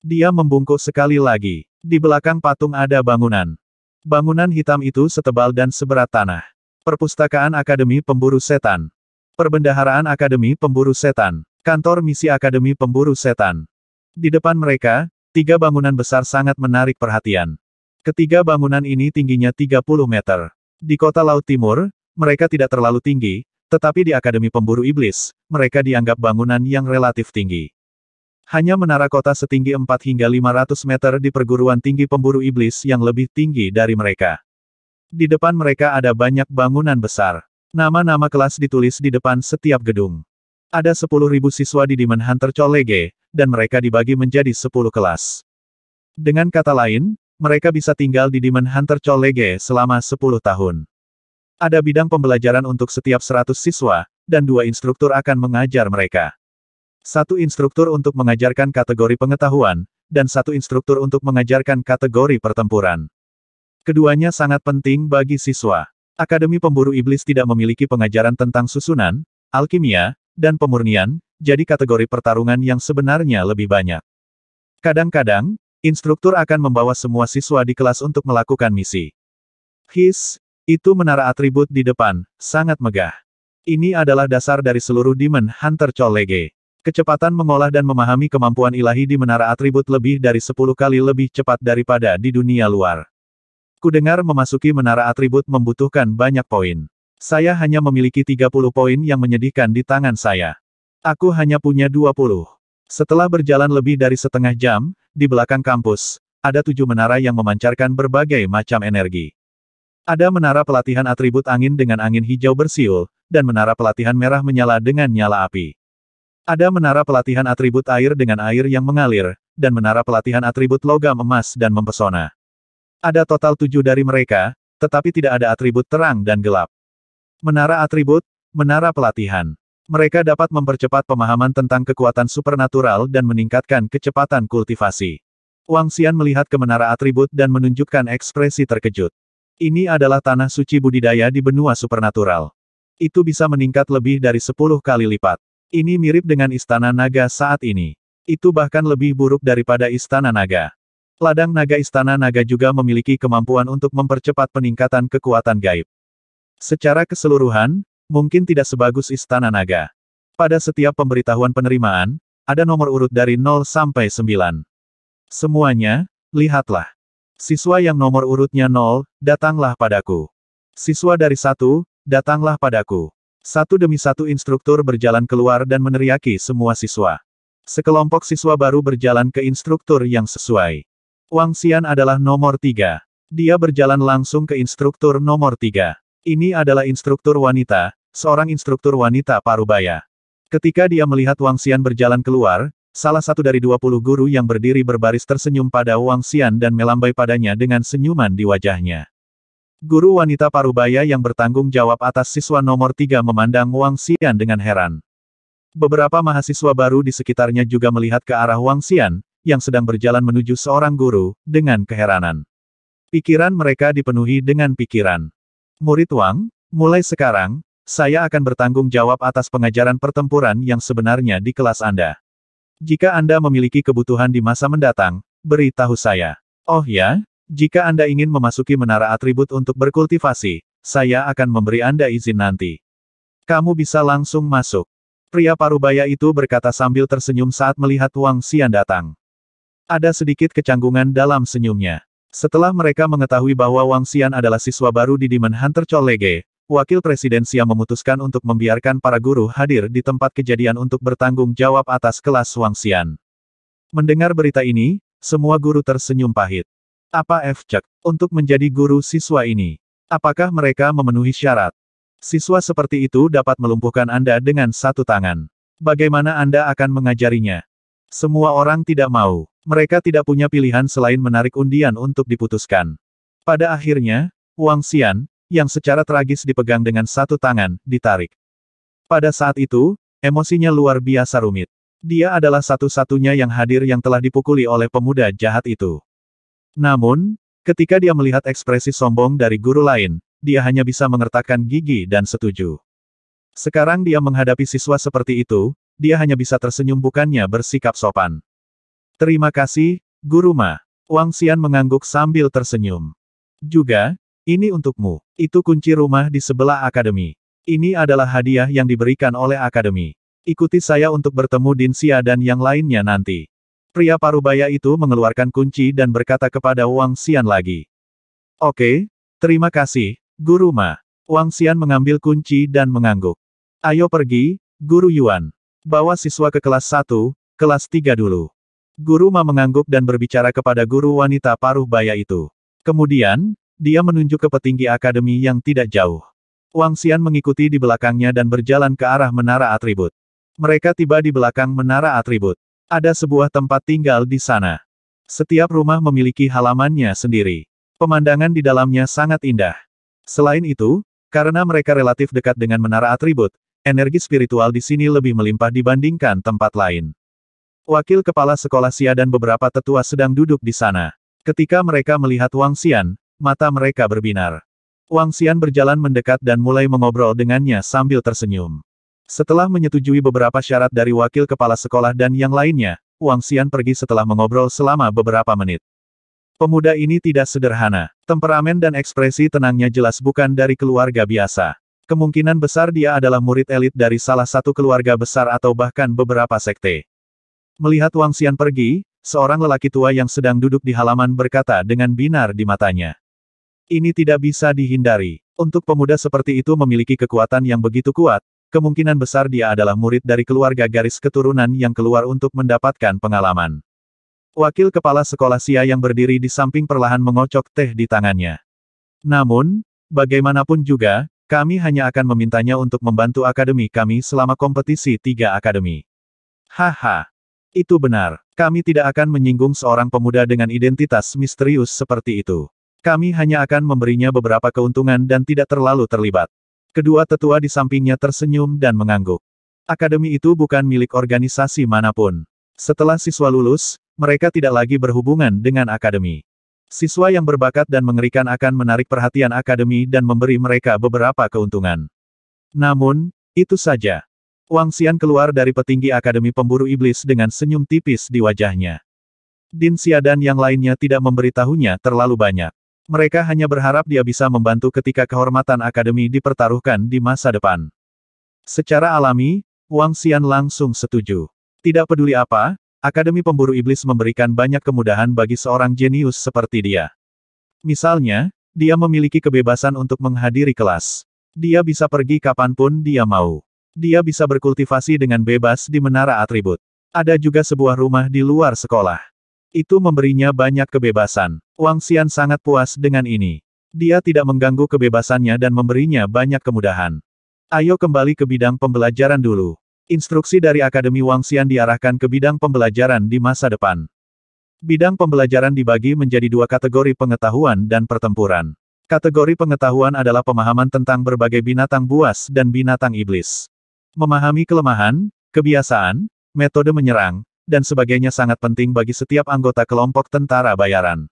Dia membungkuk sekali lagi. Di belakang patung ada bangunan. Bangunan hitam itu setebal dan seberat tanah. Perpustakaan Akademi Pemburu Setan. Perbendaharaan Akademi Pemburu Setan. Kantor misi Akademi Pemburu Setan. Di depan mereka, tiga bangunan besar sangat menarik perhatian. Ketiga bangunan ini tingginya 30 meter. Di kota Laut Timur, mereka tidak terlalu tinggi, tetapi di Akademi Pemburu Iblis, mereka dianggap bangunan yang relatif tinggi. Hanya menara kota setinggi 4 hingga 500 meter di perguruan tinggi pemburu iblis yang lebih tinggi dari mereka. Di depan mereka ada banyak bangunan besar. Nama-nama kelas ditulis di depan setiap gedung. Ada 10.000 siswa di Demon Hunter College, dan mereka dibagi menjadi 10 kelas. Dengan kata lain, mereka bisa tinggal di Demon Hunter College selama 10 tahun. Ada bidang pembelajaran untuk setiap 100 siswa, dan dua instruktur akan mengajar mereka. Satu instruktur untuk mengajarkan kategori pengetahuan, dan satu instruktur untuk mengajarkan kategori pertempuran. Keduanya sangat penting bagi siswa. Akademi Pemburu Iblis tidak memiliki pengajaran tentang susunan, alkimia, dan pemurnian, jadi kategori pertarungan yang sebenarnya lebih banyak. Kadang-kadang, instruktur akan membawa semua siswa di kelas untuk melakukan misi. His, itu menara atribut di depan, sangat megah. Ini adalah dasar dari seluruh Demon Hunter Cholege. Kecepatan mengolah dan memahami kemampuan ilahi di menara atribut lebih dari 10 kali lebih cepat daripada di dunia luar. Kudengar memasuki menara atribut membutuhkan banyak poin. Saya hanya memiliki 30 poin yang menyedihkan di tangan saya. Aku hanya punya 20. Setelah berjalan lebih dari setengah jam, di belakang kampus, ada tujuh menara yang memancarkan berbagai macam energi. Ada menara pelatihan atribut angin dengan angin hijau bersiul, dan menara pelatihan merah menyala dengan nyala api. Ada menara pelatihan atribut air dengan air yang mengalir, dan menara pelatihan atribut logam emas dan mempesona. Ada total tujuh dari mereka, tetapi tidak ada atribut terang dan gelap. Menara atribut, menara pelatihan. Mereka dapat mempercepat pemahaman tentang kekuatan supernatural dan meningkatkan kecepatan kultivasi. Wang Xian melihat ke menara atribut dan menunjukkan ekspresi terkejut. Ini adalah tanah suci budidaya di benua supernatural. Itu bisa meningkat lebih dari 10 kali lipat. Ini mirip dengan istana naga saat ini. Itu bahkan lebih buruk daripada istana naga. Ladang naga istana naga juga memiliki kemampuan untuk mempercepat peningkatan kekuatan gaib. Secara keseluruhan, mungkin tidak sebagus Istana Naga. Pada setiap pemberitahuan penerimaan, ada nomor urut dari 0 sampai 9. Semuanya, lihatlah. Siswa yang nomor urutnya 0, datanglah padaku. Siswa dari satu, datanglah padaku. Satu demi satu instruktur berjalan keluar dan meneriaki semua siswa. Sekelompok siswa baru berjalan ke instruktur yang sesuai. Wang Xian adalah nomor tiga. Dia berjalan langsung ke instruktur nomor tiga. Ini adalah instruktur wanita, seorang instruktur wanita parubaya. Ketika dia melihat Wang Xian berjalan keluar, salah satu dari dua puluh guru yang berdiri berbaris tersenyum pada Wang Xian dan melambai padanya dengan senyuman di wajahnya. Guru wanita parubaya yang bertanggung jawab atas siswa nomor tiga memandang Wang Xian dengan heran. Beberapa mahasiswa baru di sekitarnya juga melihat ke arah Wang Xian, yang sedang berjalan menuju seorang guru, dengan keheranan. Pikiran mereka dipenuhi dengan pikiran. Murid Wang, mulai sekarang, saya akan bertanggung jawab atas pengajaran pertempuran yang sebenarnya di kelas Anda. Jika Anda memiliki kebutuhan di masa mendatang, beritahu saya. Oh ya, jika Anda ingin memasuki menara atribut untuk berkultivasi, saya akan memberi Anda izin nanti. Kamu bisa langsung masuk. Pria parubaya itu berkata sambil tersenyum saat melihat Wang Xian datang. Ada sedikit kecanggungan dalam senyumnya. Setelah mereka mengetahui bahwa Wang Xian adalah siswa baru di Demon Hunter Cholege, Wakil Presiden Xia memutuskan untuk membiarkan para guru hadir di tempat kejadian untuk bertanggung jawab atas kelas Wang Xian. Mendengar berita ini, semua guru tersenyum pahit. Apa efek untuk menjadi guru siswa ini? Apakah mereka memenuhi syarat? Siswa seperti itu dapat melumpuhkan Anda dengan satu tangan. Bagaimana Anda akan mengajarinya? Semua orang tidak mau. Mereka tidak punya pilihan selain menarik undian untuk diputuskan. Pada akhirnya, Wang Xian, yang secara tragis dipegang dengan satu tangan, ditarik. Pada saat itu, emosinya luar biasa rumit. Dia adalah satu-satunya yang hadir yang telah dipukuli oleh pemuda jahat itu. Namun, ketika dia melihat ekspresi sombong dari guru lain, dia hanya bisa mengertakkan gigi dan setuju. Sekarang dia menghadapi siswa seperti itu, dia hanya bisa tersenyum bukannya bersikap sopan. Terima kasih, Guru Ma. Wang Xian mengangguk sambil tersenyum. Juga, ini untukmu. Itu kunci rumah di sebelah akademi. Ini adalah hadiah yang diberikan oleh akademi. Ikuti saya untuk bertemu Din Dinsia dan yang lainnya nanti. Pria parubaya itu mengeluarkan kunci dan berkata kepada Wang Xian lagi. Oke, terima kasih, Guru Ma. Wang Xian mengambil kunci dan mengangguk. Ayo pergi, Guru Yuan. Bawa siswa ke kelas 1, kelas 3 dulu. Guru Ma mengangguk dan berbicara kepada guru wanita paruh baya itu. Kemudian, dia menunjuk ke petinggi akademi yang tidak jauh. Wang Xian mengikuti di belakangnya dan berjalan ke arah menara atribut. Mereka tiba di belakang menara atribut. Ada sebuah tempat tinggal di sana. Setiap rumah memiliki halamannya sendiri. Pemandangan di dalamnya sangat indah. Selain itu, karena mereka relatif dekat dengan menara atribut, energi spiritual di sini lebih melimpah dibandingkan tempat lain. Wakil kepala sekolah Xia dan beberapa tetua sedang duduk di sana. Ketika mereka melihat Wang Xian, mata mereka berbinar. Wang Xian berjalan mendekat dan mulai mengobrol dengannya sambil tersenyum. Setelah menyetujui beberapa syarat dari wakil kepala sekolah dan yang lainnya, Wang Xian pergi setelah mengobrol selama beberapa menit. Pemuda ini tidak sederhana. Temperamen dan ekspresi tenangnya jelas bukan dari keluarga biasa. Kemungkinan besar dia adalah murid elit dari salah satu keluarga besar atau bahkan beberapa sekte. Melihat Wang Xian pergi, seorang lelaki tua yang sedang duduk di halaman berkata dengan binar di matanya. Ini tidak bisa dihindari. Untuk pemuda seperti itu memiliki kekuatan yang begitu kuat, kemungkinan besar dia adalah murid dari keluarga garis keturunan yang keluar untuk mendapatkan pengalaman. Wakil kepala sekolah Sia yang berdiri di samping perlahan mengocok teh di tangannya. Namun, bagaimanapun juga, kami hanya akan memintanya untuk membantu akademi kami selama kompetisi tiga akademi. Haha, itu benar. Kami tidak akan menyinggung seorang pemuda dengan identitas misterius seperti itu. Kami hanya akan memberinya beberapa keuntungan dan tidak terlalu terlibat. Kedua tetua di sampingnya tersenyum dan mengangguk. Akademi itu bukan milik organisasi manapun. Setelah siswa lulus, mereka tidak lagi berhubungan dengan akademi. Siswa yang berbakat dan mengerikan akan menarik perhatian akademi dan memberi mereka beberapa keuntungan. Namun, itu saja. Wang Xian keluar dari petinggi Akademi Pemburu Iblis dengan senyum tipis di wajahnya. Din Xia dan yang lainnya tidak memberitahunya terlalu banyak. Mereka hanya berharap dia bisa membantu ketika kehormatan Akademi dipertaruhkan di masa depan. Secara alami, Wang Xian langsung setuju. Tidak peduli apa, Akademi Pemburu Iblis memberikan banyak kemudahan bagi seorang jenius seperti dia. Misalnya, dia memiliki kebebasan untuk menghadiri kelas. Dia bisa pergi kapanpun dia mau. Dia bisa berkultivasi dengan bebas di menara atribut. Ada juga sebuah rumah di luar sekolah. Itu memberinya banyak kebebasan. Wang Xian sangat puas dengan ini. Dia tidak mengganggu kebebasannya dan memberinya banyak kemudahan. Ayo kembali ke bidang pembelajaran dulu. Instruksi dari Akademi Wang Xian diarahkan ke bidang pembelajaran di masa depan. Bidang pembelajaran dibagi menjadi dua kategori pengetahuan dan pertempuran. Kategori pengetahuan adalah pemahaman tentang berbagai binatang buas dan binatang iblis. Memahami kelemahan, kebiasaan, metode menyerang, dan sebagainya sangat penting bagi setiap anggota kelompok tentara bayaran.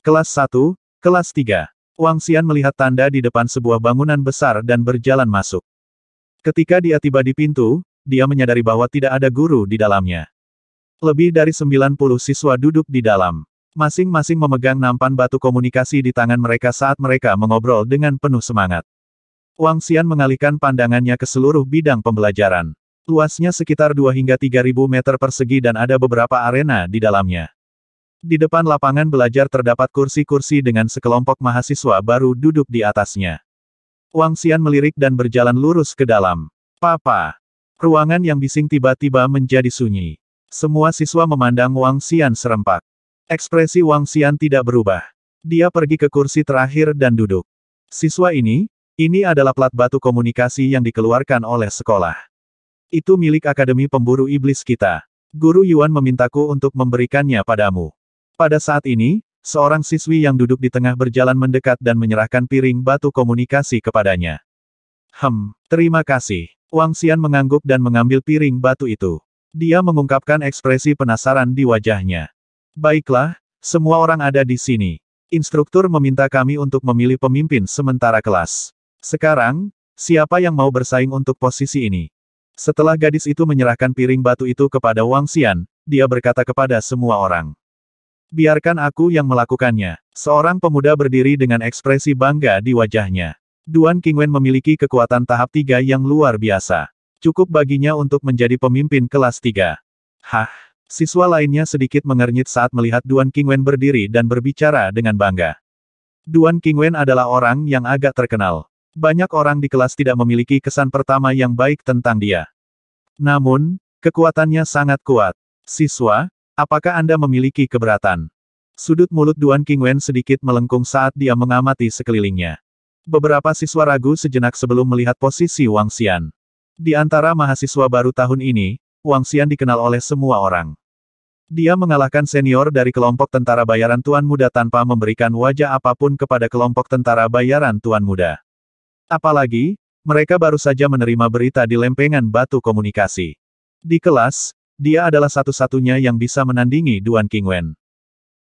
Kelas 1, kelas 3. Wang Xian melihat tanda di depan sebuah bangunan besar dan berjalan masuk. Ketika dia tiba di pintu, dia menyadari bahwa tidak ada guru di dalamnya. Lebih dari 90 siswa duduk di dalam. Masing-masing memegang nampan batu komunikasi di tangan mereka saat mereka mengobrol dengan penuh semangat. Wang Xian mengalihkan pandangannya ke seluruh bidang pembelajaran. Luasnya sekitar 2 hingga 3000 meter persegi dan ada beberapa arena di dalamnya. Di depan lapangan belajar terdapat kursi-kursi dengan sekelompok mahasiswa baru duduk di atasnya. Wang Xian melirik dan berjalan lurus ke dalam. Papa. Ruangan yang bising tiba-tiba menjadi sunyi. Semua siswa memandang Wang Xian serempak. Ekspresi Wang Xian tidak berubah. Dia pergi ke kursi terakhir dan duduk. Siswa ini, ini adalah plat batu komunikasi yang dikeluarkan oleh sekolah. Itu milik Akademi Pemburu Iblis kita. Guru Yuan memintaku untuk memberikannya padamu. Pada saat ini, seorang siswi yang duduk di tengah berjalan mendekat dan menyerahkan piring batu komunikasi kepadanya. Hem, terima kasih. Wang Xian mengangguk dan mengambil piring batu itu. Dia mengungkapkan ekspresi penasaran di wajahnya. Baiklah, semua orang ada di sini. Instruktur meminta kami untuk memilih pemimpin sementara kelas. Sekarang, siapa yang mau bersaing untuk posisi ini? Setelah gadis itu menyerahkan piring batu itu kepada Wang Xian, dia berkata kepada semua orang. Biarkan aku yang melakukannya. Seorang pemuda berdiri dengan ekspresi bangga di wajahnya. Duan Qingwen memiliki kekuatan tahap tiga yang luar biasa. Cukup baginya untuk menjadi pemimpin kelas tiga. Hah, siswa lainnya sedikit mengernyit saat melihat Duan Qingwen berdiri dan berbicara dengan bangga. Duan Qingwen adalah orang yang agak terkenal banyak orang di kelas tidak memiliki kesan pertama yang baik tentang dia. Namun, kekuatannya sangat kuat. Siswa, apakah Anda memiliki keberatan? Sudut mulut Duan Qingwen sedikit melengkung saat dia mengamati sekelilingnya. Beberapa siswa ragu sejenak sebelum melihat posisi Wang Xian. Di antara mahasiswa baru tahun ini, Wang Xian dikenal oleh semua orang. Dia mengalahkan senior dari kelompok tentara bayaran Tuan Muda tanpa memberikan wajah apapun kepada kelompok tentara bayaran Tuan Muda. Apalagi, mereka baru saja menerima berita di lempengan batu komunikasi. Di kelas, dia adalah satu-satunya yang bisa menandingi Duan Qingwen.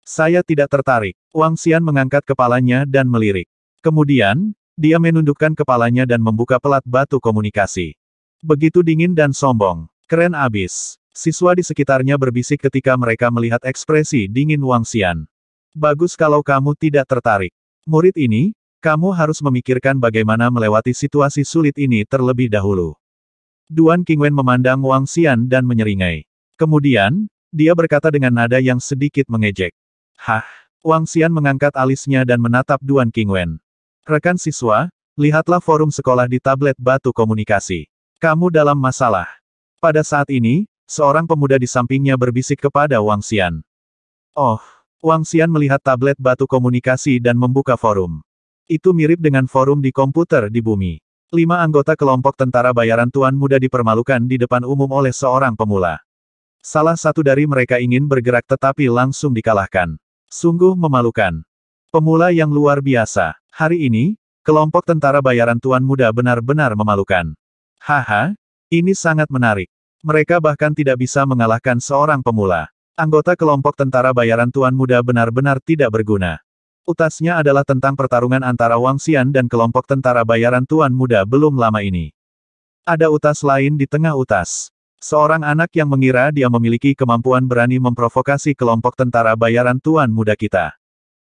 Saya tidak tertarik. Wang Xian mengangkat kepalanya dan melirik. Kemudian, dia menundukkan kepalanya dan membuka pelat batu komunikasi. Begitu dingin dan sombong. Keren abis. Siswa di sekitarnya berbisik ketika mereka melihat ekspresi dingin Wang Xian. Bagus kalau kamu tidak tertarik. Murid ini, kamu harus memikirkan bagaimana melewati situasi sulit ini terlebih dahulu. Duan Qingwen memandang Wang Xian dan menyeringai. Kemudian, dia berkata dengan nada yang sedikit mengejek. Hah? Wang Xian mengangkat alisnya dan menatap Duan Qingwen. Rekan siswa, lihatlah forum sekolah di tablet batu komunikasi. Kamu dalam masalah. Pada saat ini, seorang pemuda di sampingnya berbisik kepada Wang Xian. Oh, Wang Xian melihat tablet batu komunikasi dan membuka forum. Itu mirip dengan forum di komputer di bumi. Lima anggota kelompok tentara bayaran tuan muda dipermalukan di depan umum oleh seorang pemula. Salah satu dari mereka ingin bergerak tetapi langsung dikalahkan. Sungguh memalukan. Pemula yang luar biasa. Hari ini, kelompok tentara bayaran tuan muda benar-benar memalukan. Haha, ini sangat menarik. Mereka bahkan tidak bisa mengalahkan seorang pemula. Anggota kelompok tentara bayaran tuan muda benar-benar tidak berguna. Utasnya adalah tentang pertarungan antara Wang Xian dan kelompok tentara bayaran Tuan Muda belum lama ini. Ada utas lain di tengah utas. Seorang anak yang mengira dia memiliki kemampuan berani memprovokasi kelompok tentara bayaran Tuan Muda kita.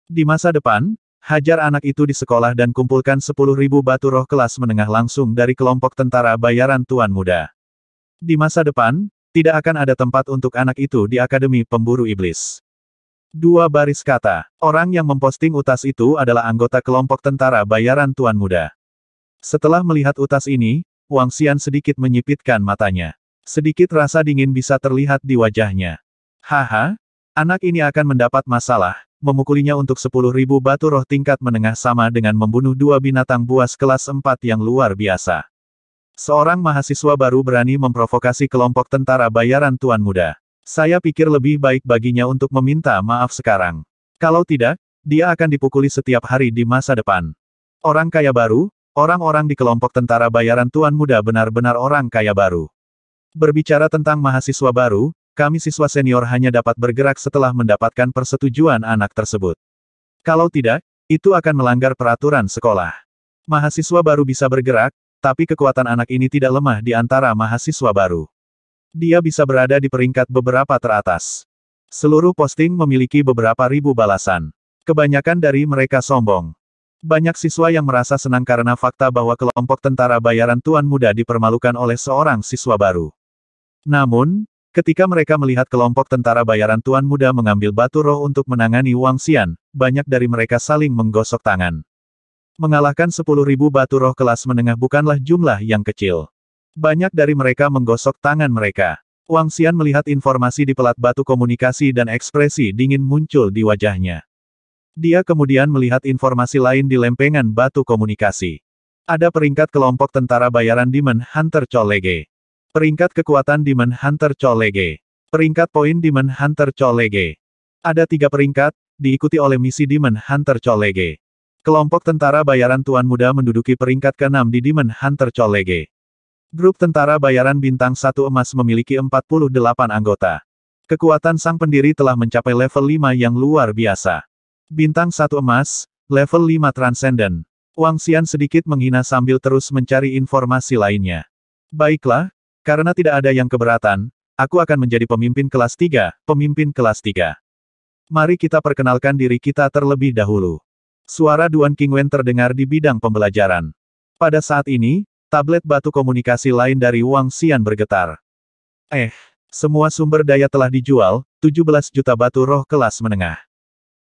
Di masa depan, hajar anak itu di sekolah dan kumpulkan 10.000 batu roh kelas menengah langsung dari kelompok tentara bayaran Tuan Muda. Di masa depan, tidak akan ada tempat untuk anak itu di Akademi Pemburu Iblis. Dua baris kata, orang yang memposting utas itu adalah anggota kelompok tentara bayaran Tuan Muda. Setelah melihat utas ini, Wang Xian sedikit menyipitkan matanya. Sedikit rasa dingin bisa terlihat di wajahnya. Haha, anak ini akan mendapat masalah, memukulinya untuk ribu batu roh tingkat menengah sama dengan membunuh dua binatang buas kelas 4 yang luar biasa. Seorang mahasiswa baru berani memprovokasi kelompok tentara bayaran Tuan Muda. Saya pikir lebih baik baginya untuk meminta maaf sekarang. Kalau tidak, dia akan dipukuli setiap hari di masa depan. Orang kaya baru, orang-orang di kelompok tentara bayaran tuan muda benar-benar orang kaya baru. Berbicara tentang mahasiswa baru, kami siswa senior hanya dapat bergerak setelah mendapatkan persetujuan anak tersebut. Kalau tidak, itu akan melanggar peraturan sekolah. Mahasiswa baru bisa bergerak, tapi kekuatan anak ini tidak lemah di antara mahasiswa baru. Dia bisa berada di peringkat beberapa teratas. Seluruh posting memiliki beberapa ribu balasan. Kebanyakan dari mereka sombong. Banyak siswa yang merasa senang karena fakta bahwa kelompok tentara bayaran tuan muda dipermalukan oleh seorang siswa baru. Namun, ketika mereka melihat kelompok tentara bayaran tuan muda mengambil batu roh untuk menangani Wang Xian, banyak dari mereka saling menggosok tangan. Mengalahkan 10.000 batu roh kelas menengah bukanlah jumlah yang kecil. Banyak dari mereka menggosok tangan mereka. Wang Xian melihat informasi di pelat batu komunikasi dan ekspresi dingin muncul di wajahnya. Dia kemudian melihat informasi lain di lempengan batu komunikasi. Ada peringkat kelompok tentara bayaran Demon Hunter Cholege. Peringkat kekuatan Demon Hunter Cholege. Peringkat poin Demon Hunter Cholege. Ada tiga peringkat, diikuti oleh misi Demon Hunter Cholege. Kelompok tentara bayaran Tuan Muda menduduki peringkat ke-6 di Demon Hunter Cholege. Grup tentara bayaran bintang Satu emas memiliki 48 anggota. Kekuatan sang pendiri telah mencapai level 5 yang luar biasa. Bintang Satu emas, level 5 transenden. Wang Xian sedikit menghina sambil terus mencari informasi lainnya. Baiklah, karena tidak ada yang keberatan, aku akan menjadi pemimpin kelas 3, pemimpin kelas 3. Mari kita perkenalkan diri kita terlebih dahulu. Suara Duan Qingwen terdengar di bidang pembelajaran. Pada saat ini, Tablet batu komunikasi lain dari Wang Xian bergetar. Eh, semua sumber daya telah dijual, 17 juta batu roh kelas menengah.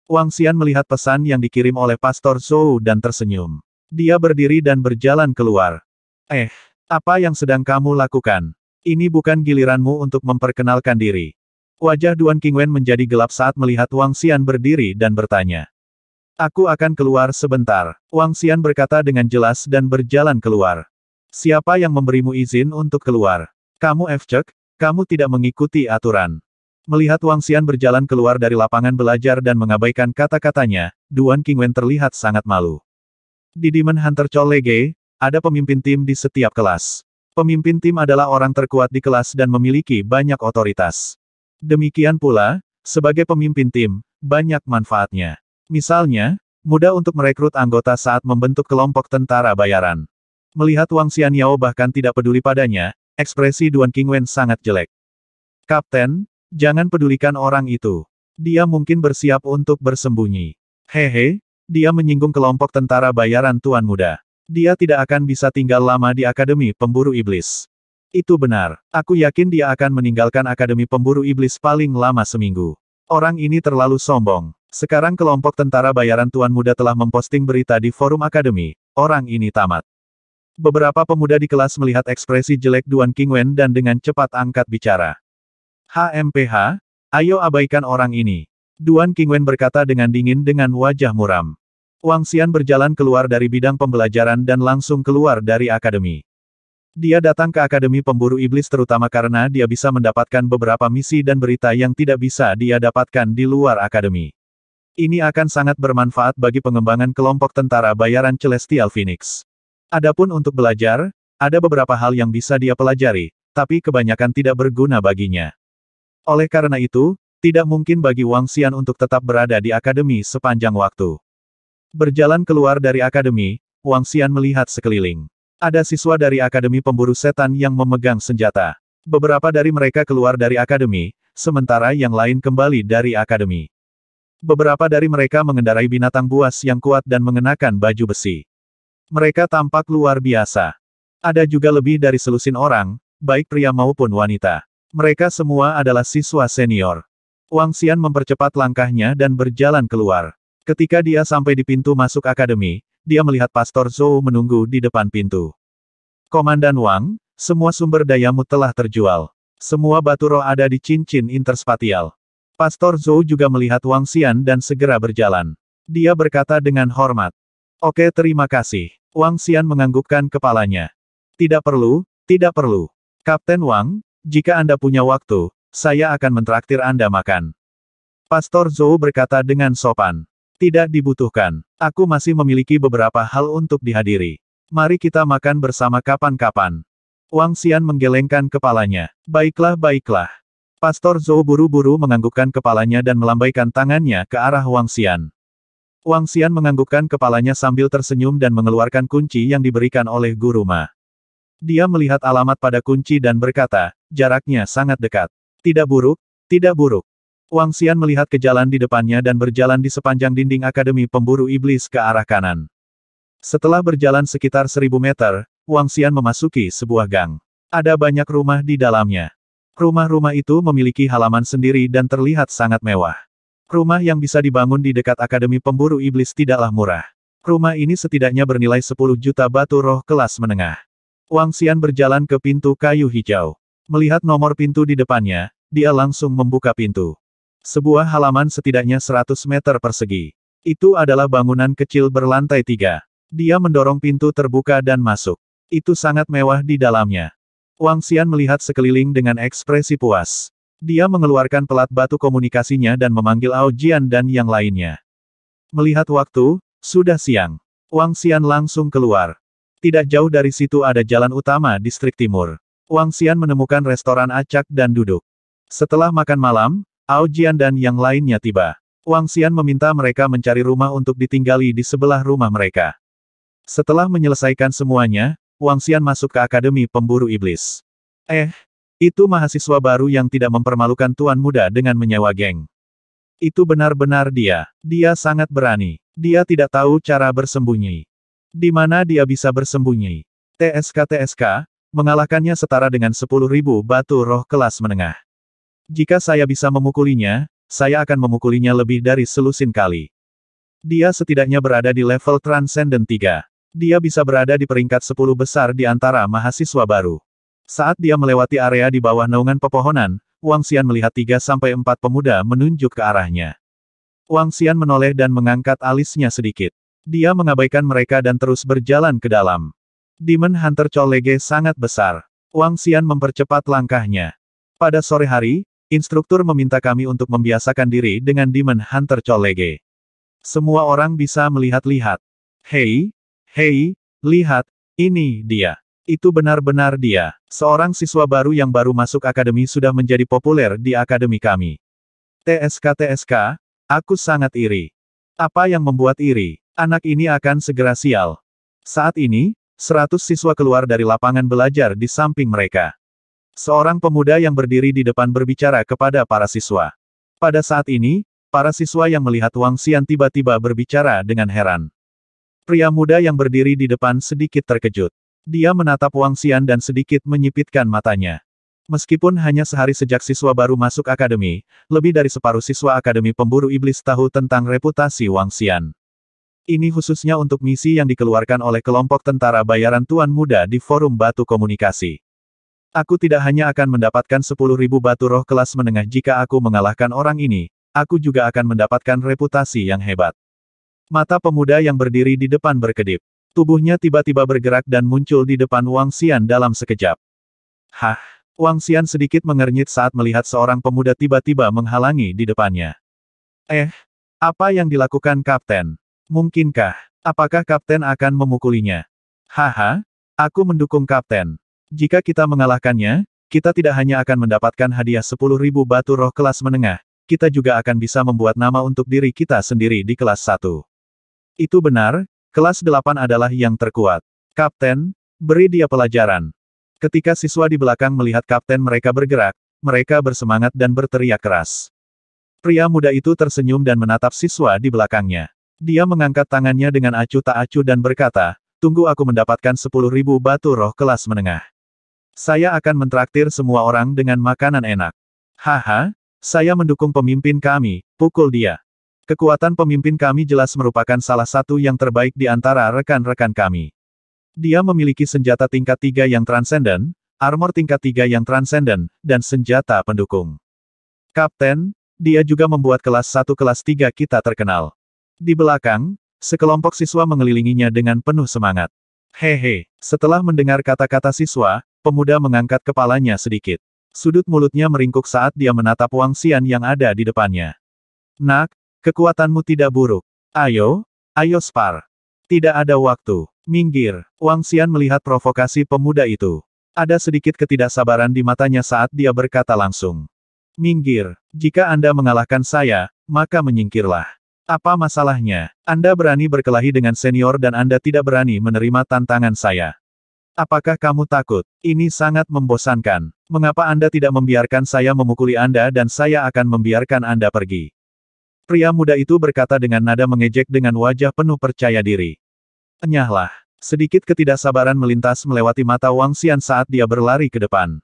Wang Xian melihat pesan yang dikirim oleh Pastor Zhou dan tersenyum. Dia berdiri dan berjalan keluar. Eh, apa yang sedang kamu lakukan? Ini bukan giliranmu untuk memperkenalkan diri. Wajah Duan Qingwen menjadi gelap saat melihat Wang Xian berdiri dan bertanya. Aku akan keluar sebentar. Wang Xian berkata dengan jelas dan berjalan keluar. Siapa yang memberimu izin untuk keluar? Kamu Efcek, kamu tidak mengikuti aturan. Melihat Wang Xian berjalan keluar dari lapangan belajar dan mengabaikan kata-katanya, Duan Qingwen terlihat sangat malu. Di Demon Hunter Cholege, ada pemimpin tim di setiap kelas. Pemimpin tim adalah orang terkuat di kelas dan memiliki banyak otoritas. Demikian pula, sebagai pemimpin tim, banyak manfaatnya. Misalnya, mudah untuk merekrut anggota saat membentuk kelompok tentara bayaran. Melihat Wang Xianyao bahkan tidak peduli padanya, ekspresi Duan Qingwen sangat jelek. Kapten, jangan pedulikan orang itu. Dia mungkin bersiap untuk bersembunyi. Hehe, dia menyinggung kelompok tentara bayaran Tuan Muda. Dia tidak akan bisa tinggal lama di Akademi Pemburu Iblis. Itu benar. Aku yakin dia akan meninggalkan Akademi Pemburu Iblis paling lama seminggu. Orang ini terlalu sombong. Sekarang kelompok tentara bayaran Tuan Muda telah memposting berita di forum Akademi. Orang ini tamat. Beberapa pemuda di kelas melihat ekspresi jelek Duan Qingwen dan dengan cepat angkat bicara. HMPH, ayo abaikan orang ini. Duan Qingwen berkata dengan dingin dengan wajah muram. Wang Xian berjalan keluar dari bidang pembelajaran dan langsung keluar dari akademi. Dia datang ke Akademi Pemburu Iblis terutama karena dia bisa mendapatkan beberapa misi dan berita yang tidak bisa dia dapatkan di luar akademi. Ini akan sangat bermanfaat bagi pengembangan kelompok tentara bayaran Celestial Phoenix. Adapun untuk belajar, ada beberapa hal yang bisa dia pelajari, tapi kebanyakan tidak berguna baginya. Oleh karena itu, tidak mungkin bagi Wang Xian untuk tetap berada di akademi sepanjang waktu. Berjalan keluar dari akademi, Wang Xian melihat sekeliling. Ada siswa dari Akademi Pemburu Setan yang memegang senjata. Beberapa dari mereka keluar dari akademi, sementara yang lain kembali dari akademi. Beberapa dari mereka mengendarai binatang buas yang kuat dan mengenakan baju besi. Mereka tampak luar biasa. Ada juga lebih dari selusin orang, baik pria maupun wanita. Mereka semua adalah siswa senior. Wang Xian mempercepat langkahnya dan berjalan keluar. Ketika dia sampai di pintu masuk akademi, dia melihat Pastor Zhou menunggu di depan pintu. Komandan Wang, semua sumber dayamu telah terjual. Semua batu roh ada di cincin interspatial. Pastor Zhou juga melihat Wang Xian dan segera berjalan. Dia berkata dengan hormat. Oke terima kasih. Wang Xian menganggukkan kepalanya. Tidak perlu, tidak perlu. Kapten Wang, jika Anda punya waktu, saya akan mentraktir Anda makan. Pastor Zhou berkata dengan sopan. Tidak dibutuhkan. Aku masih memiliki beberapa hal untuk dihadiri. Mari kita makan bersama kapan-kapan. Wang Xian menggelengkan kepalanya. Baiklah, baiklah. Pastor Zhou buru-buru menganggukkan kepalanya dan melambaikan tangannya ke arah Wang Xian. Wang Xian menganggukkan kepalanya sambil tersenyum dan mengeluarkan kunci yang diberikan oleh Guru Ma. Dia melihat alamat pada kunci dan berkata, jaraknya sangat dekat. Tidak buruk, tidak buruk. Wang Xian melihat ke jalan di depannya dan berjalan di sepanjang dinding Akademi Pemburu Iblis ke arah kanan. Setelah berjalan sekitar seribu meter, Wang Xian memasuki sebuah gang. Ada banyak rumah di dalamnya. Rumah-rumah itu memiliki halaman sendiri dan terlihat sangat mewah. Rumah yang bisa dibangun di dekat Akademi Pemburu Iblis tidaklah murah. Rumah ini setidaknya bernilai 10 juta batu roh kelas menengah. Wang Xian berjalan ke pintu kayu hijau. Melihat nomor pintu di depannya, dia langsung membuka pintu. Sebuah halaman setidaknya 100 meter persegi. Itu adalah bangunan kecil berlantai tiga. Dia mendorong pintu terbuka dan masuk. Itu sangat mewah di dalamnya. Wang Xian melihat sekeliling dengan ekspresi puas. Dia mengeluarkan pelat batu komunikasinya dan memanggil Ao Jian dan yang lainnya. Melihat waktu, sudah siang. Wang Xian langsung keluar. Tidak jauh dari situ ada jalan utama distrik timur. Wang Xian menemukan restoran acak dan duduk. Setelah makan malam, Ao Jian dan yang lainnya tiba. Wang Xian meminta mereka mencari rumah untuk ditinggali di sebelah rumah mereka. Setelah menyelesaikan semuanya, Wang Xian masuk ke Akademi Pemburu Iblis. Eh, itu mahasiswa baru yang tidak mempermalukan tuan muda dengan menyewa geng. Itu benar-benar dia. Dia sangat berani. Dia tidak tahu cara bersembunyi. Di mana dia bisa bersembunyi? TSK-TSK, mengalahkannya setara dengan 10.000 batu roh kelas menengah. Jika saya bisa memukulinya, saya akan memukulinya lebih dari selusin kali. Dia setidaknya berada di level Transcendent 3. Dia bisa berada di peringkat 10 besar di antara mahasiswa baru. Saat dia melewati area di bawah naungan pepohonan, Wang Xian melihat tiga sampai empat pemuda menunjuk ke arahnya. Wang Xian menoleh dan mengangkat alisnya sedikit. Dia mengabaikan mereka dan terus berjalan ke dalam. Demon Hunter Cholege sangat besar. Wang Xian mempercepat langkahnya. Pada sore hari, instruktur meminta kami untuk membiasakan diri dengan Demon Hunter Cholege. Semua orang bisa melihat-lihat. Hei, hei, lihat, ini dia. Itu benar-benar dia. Seorang siswa baru yang baru masuk akademi sudah menjadi populer di akademi kami. TSK-TSK, aku sangat iri. Apa yang membuat iri? Anak ini akan segera sial. Saat ini, 100 siswa keluar dari lapangan belajar di samping mereka. Seorang pemuda yang berdiri di depan berbicara kepada para siswa. Pada saat ini, para siswa yang melihat Wang Xian tiba-tiba berbicara dengan heran. Pria muda yang berdiri di depan sedikit terkejut. Dia menatap Wang Xian dan sedikit menyipitkan matanya. Meskipun hanya sehari sejak siswa baru masuk akademi, lebih dari separuh siswa akademi pemburu iblis tahu tentang reputasi Wang Xian. Ini khususnya untuk misi yang dikeluarkan oleh kelompok tentara bayaran Tuan Muda di Forum Batu Komunikasi. Aku tidak hanya akan mendapatkan 10.000 batu roh kelas menengah jika aku mengalahkan orang ini, aku juga akan mendapatkan reputasi yang hebat. Mata pemuda yang berdiri di depan berkedip. Tubuhnya tiba-tiba bergerak dan muncul di depan Wang Xian dalam sekejap. Hah! Wang Xian sedikit mengernyit saat melihat seorang pemuda tiba-tiba menghalangi di depannya. Eh, apa yang dilakukan Kapten? Mungkinkah? Apakah Kapten akan memukulinya? Haha, aku mendukung Kapten. Jika kita mengalahkannya, kita tidak hanya akan mendapatkan hadiah sepuluh ribu batu roh kelas menengah, kita juga akan bisa membuat nama untuk diri kita sendiri di kelas satu. Itu benar, Kelas 8 adalah yang terkuat. Kapten, beri dia pelajaran. Ketika siswa di belakang melihat kapten mereka bergerak, mereka bersemangat dan berteriak keras. Pria muda itu tersenyum dan menatap siswa di belakangnya. Dia mengangkat tangannya dengan acuh tak acuh dan berkata, tunggu aku mendapatkan 10.000 batu roh kelas menengah. Saya akan mentraktir semua orang dengan makanan enak. Haha, saya mendukung pemimpin kami, pukul dia. Kekuatan pemimpin kami jelas merupakan salah satu yang terbaik di antara rekan-rekan kami. Dia memiliki senjata tingkat tiga yang transenden, armor tingkat tiga yang transenden, dan senjata pendukung. Kapten, dia juga membuat kelas satu kelas tiga kita terkenal. Di belakang, sekelompok siswa mengelilinginya dengan penuh semangat. Hehe, setelah mendengar kata-kata siswa, pemuda mengangkat kepalanya sedikit. Sudut mulutnya meringkuk saat dia menatap Wang Xian yang ada di depannya. Nak, Kekuatanmu tidak buruk. Ayo, ayo Spar. Tidak ada waktu. Minggir. Wang Xian melihat provokasi pemuda itu. Ada sedikit ketidaksabaran di matanya saat dia berkata langsung. Minggir. Jika Anda mengalahkan saya, maka menyingkirlah. Apa masalahnya? Anda berani berkelahi dengan senior dan Anda tidak berani menerima tantangan saya. Apakah kamu takut? Ini sangat membosankan. Mengapa Anda tidak membiarkan saya memukuli Anda dan saya akan membiarkan Anda pergi? Pria muda itu berkata dengan nada mengejek dengan wajah penuh percaya diri. Enyahlah. Sedikit ketidaksabaran melintas melewati mata Wang Xian saat dia berlari ke depan.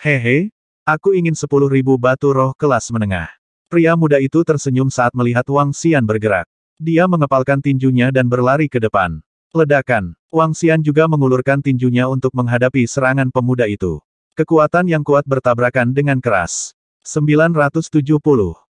Hehe, aku ingin sepuluh ribu batu roh kelas menengah. Pria muda itu tersenyum saat melihat Wang Xian bergerak. Dia mengepalkan tinjunya dan berlari ke depan. Ledakan, Wang Xian juga mengulurkan tinjunya untuk menghadapi serangan pemuda itu. Kekuatan yang kuat bertabrakan dengan keras. 970.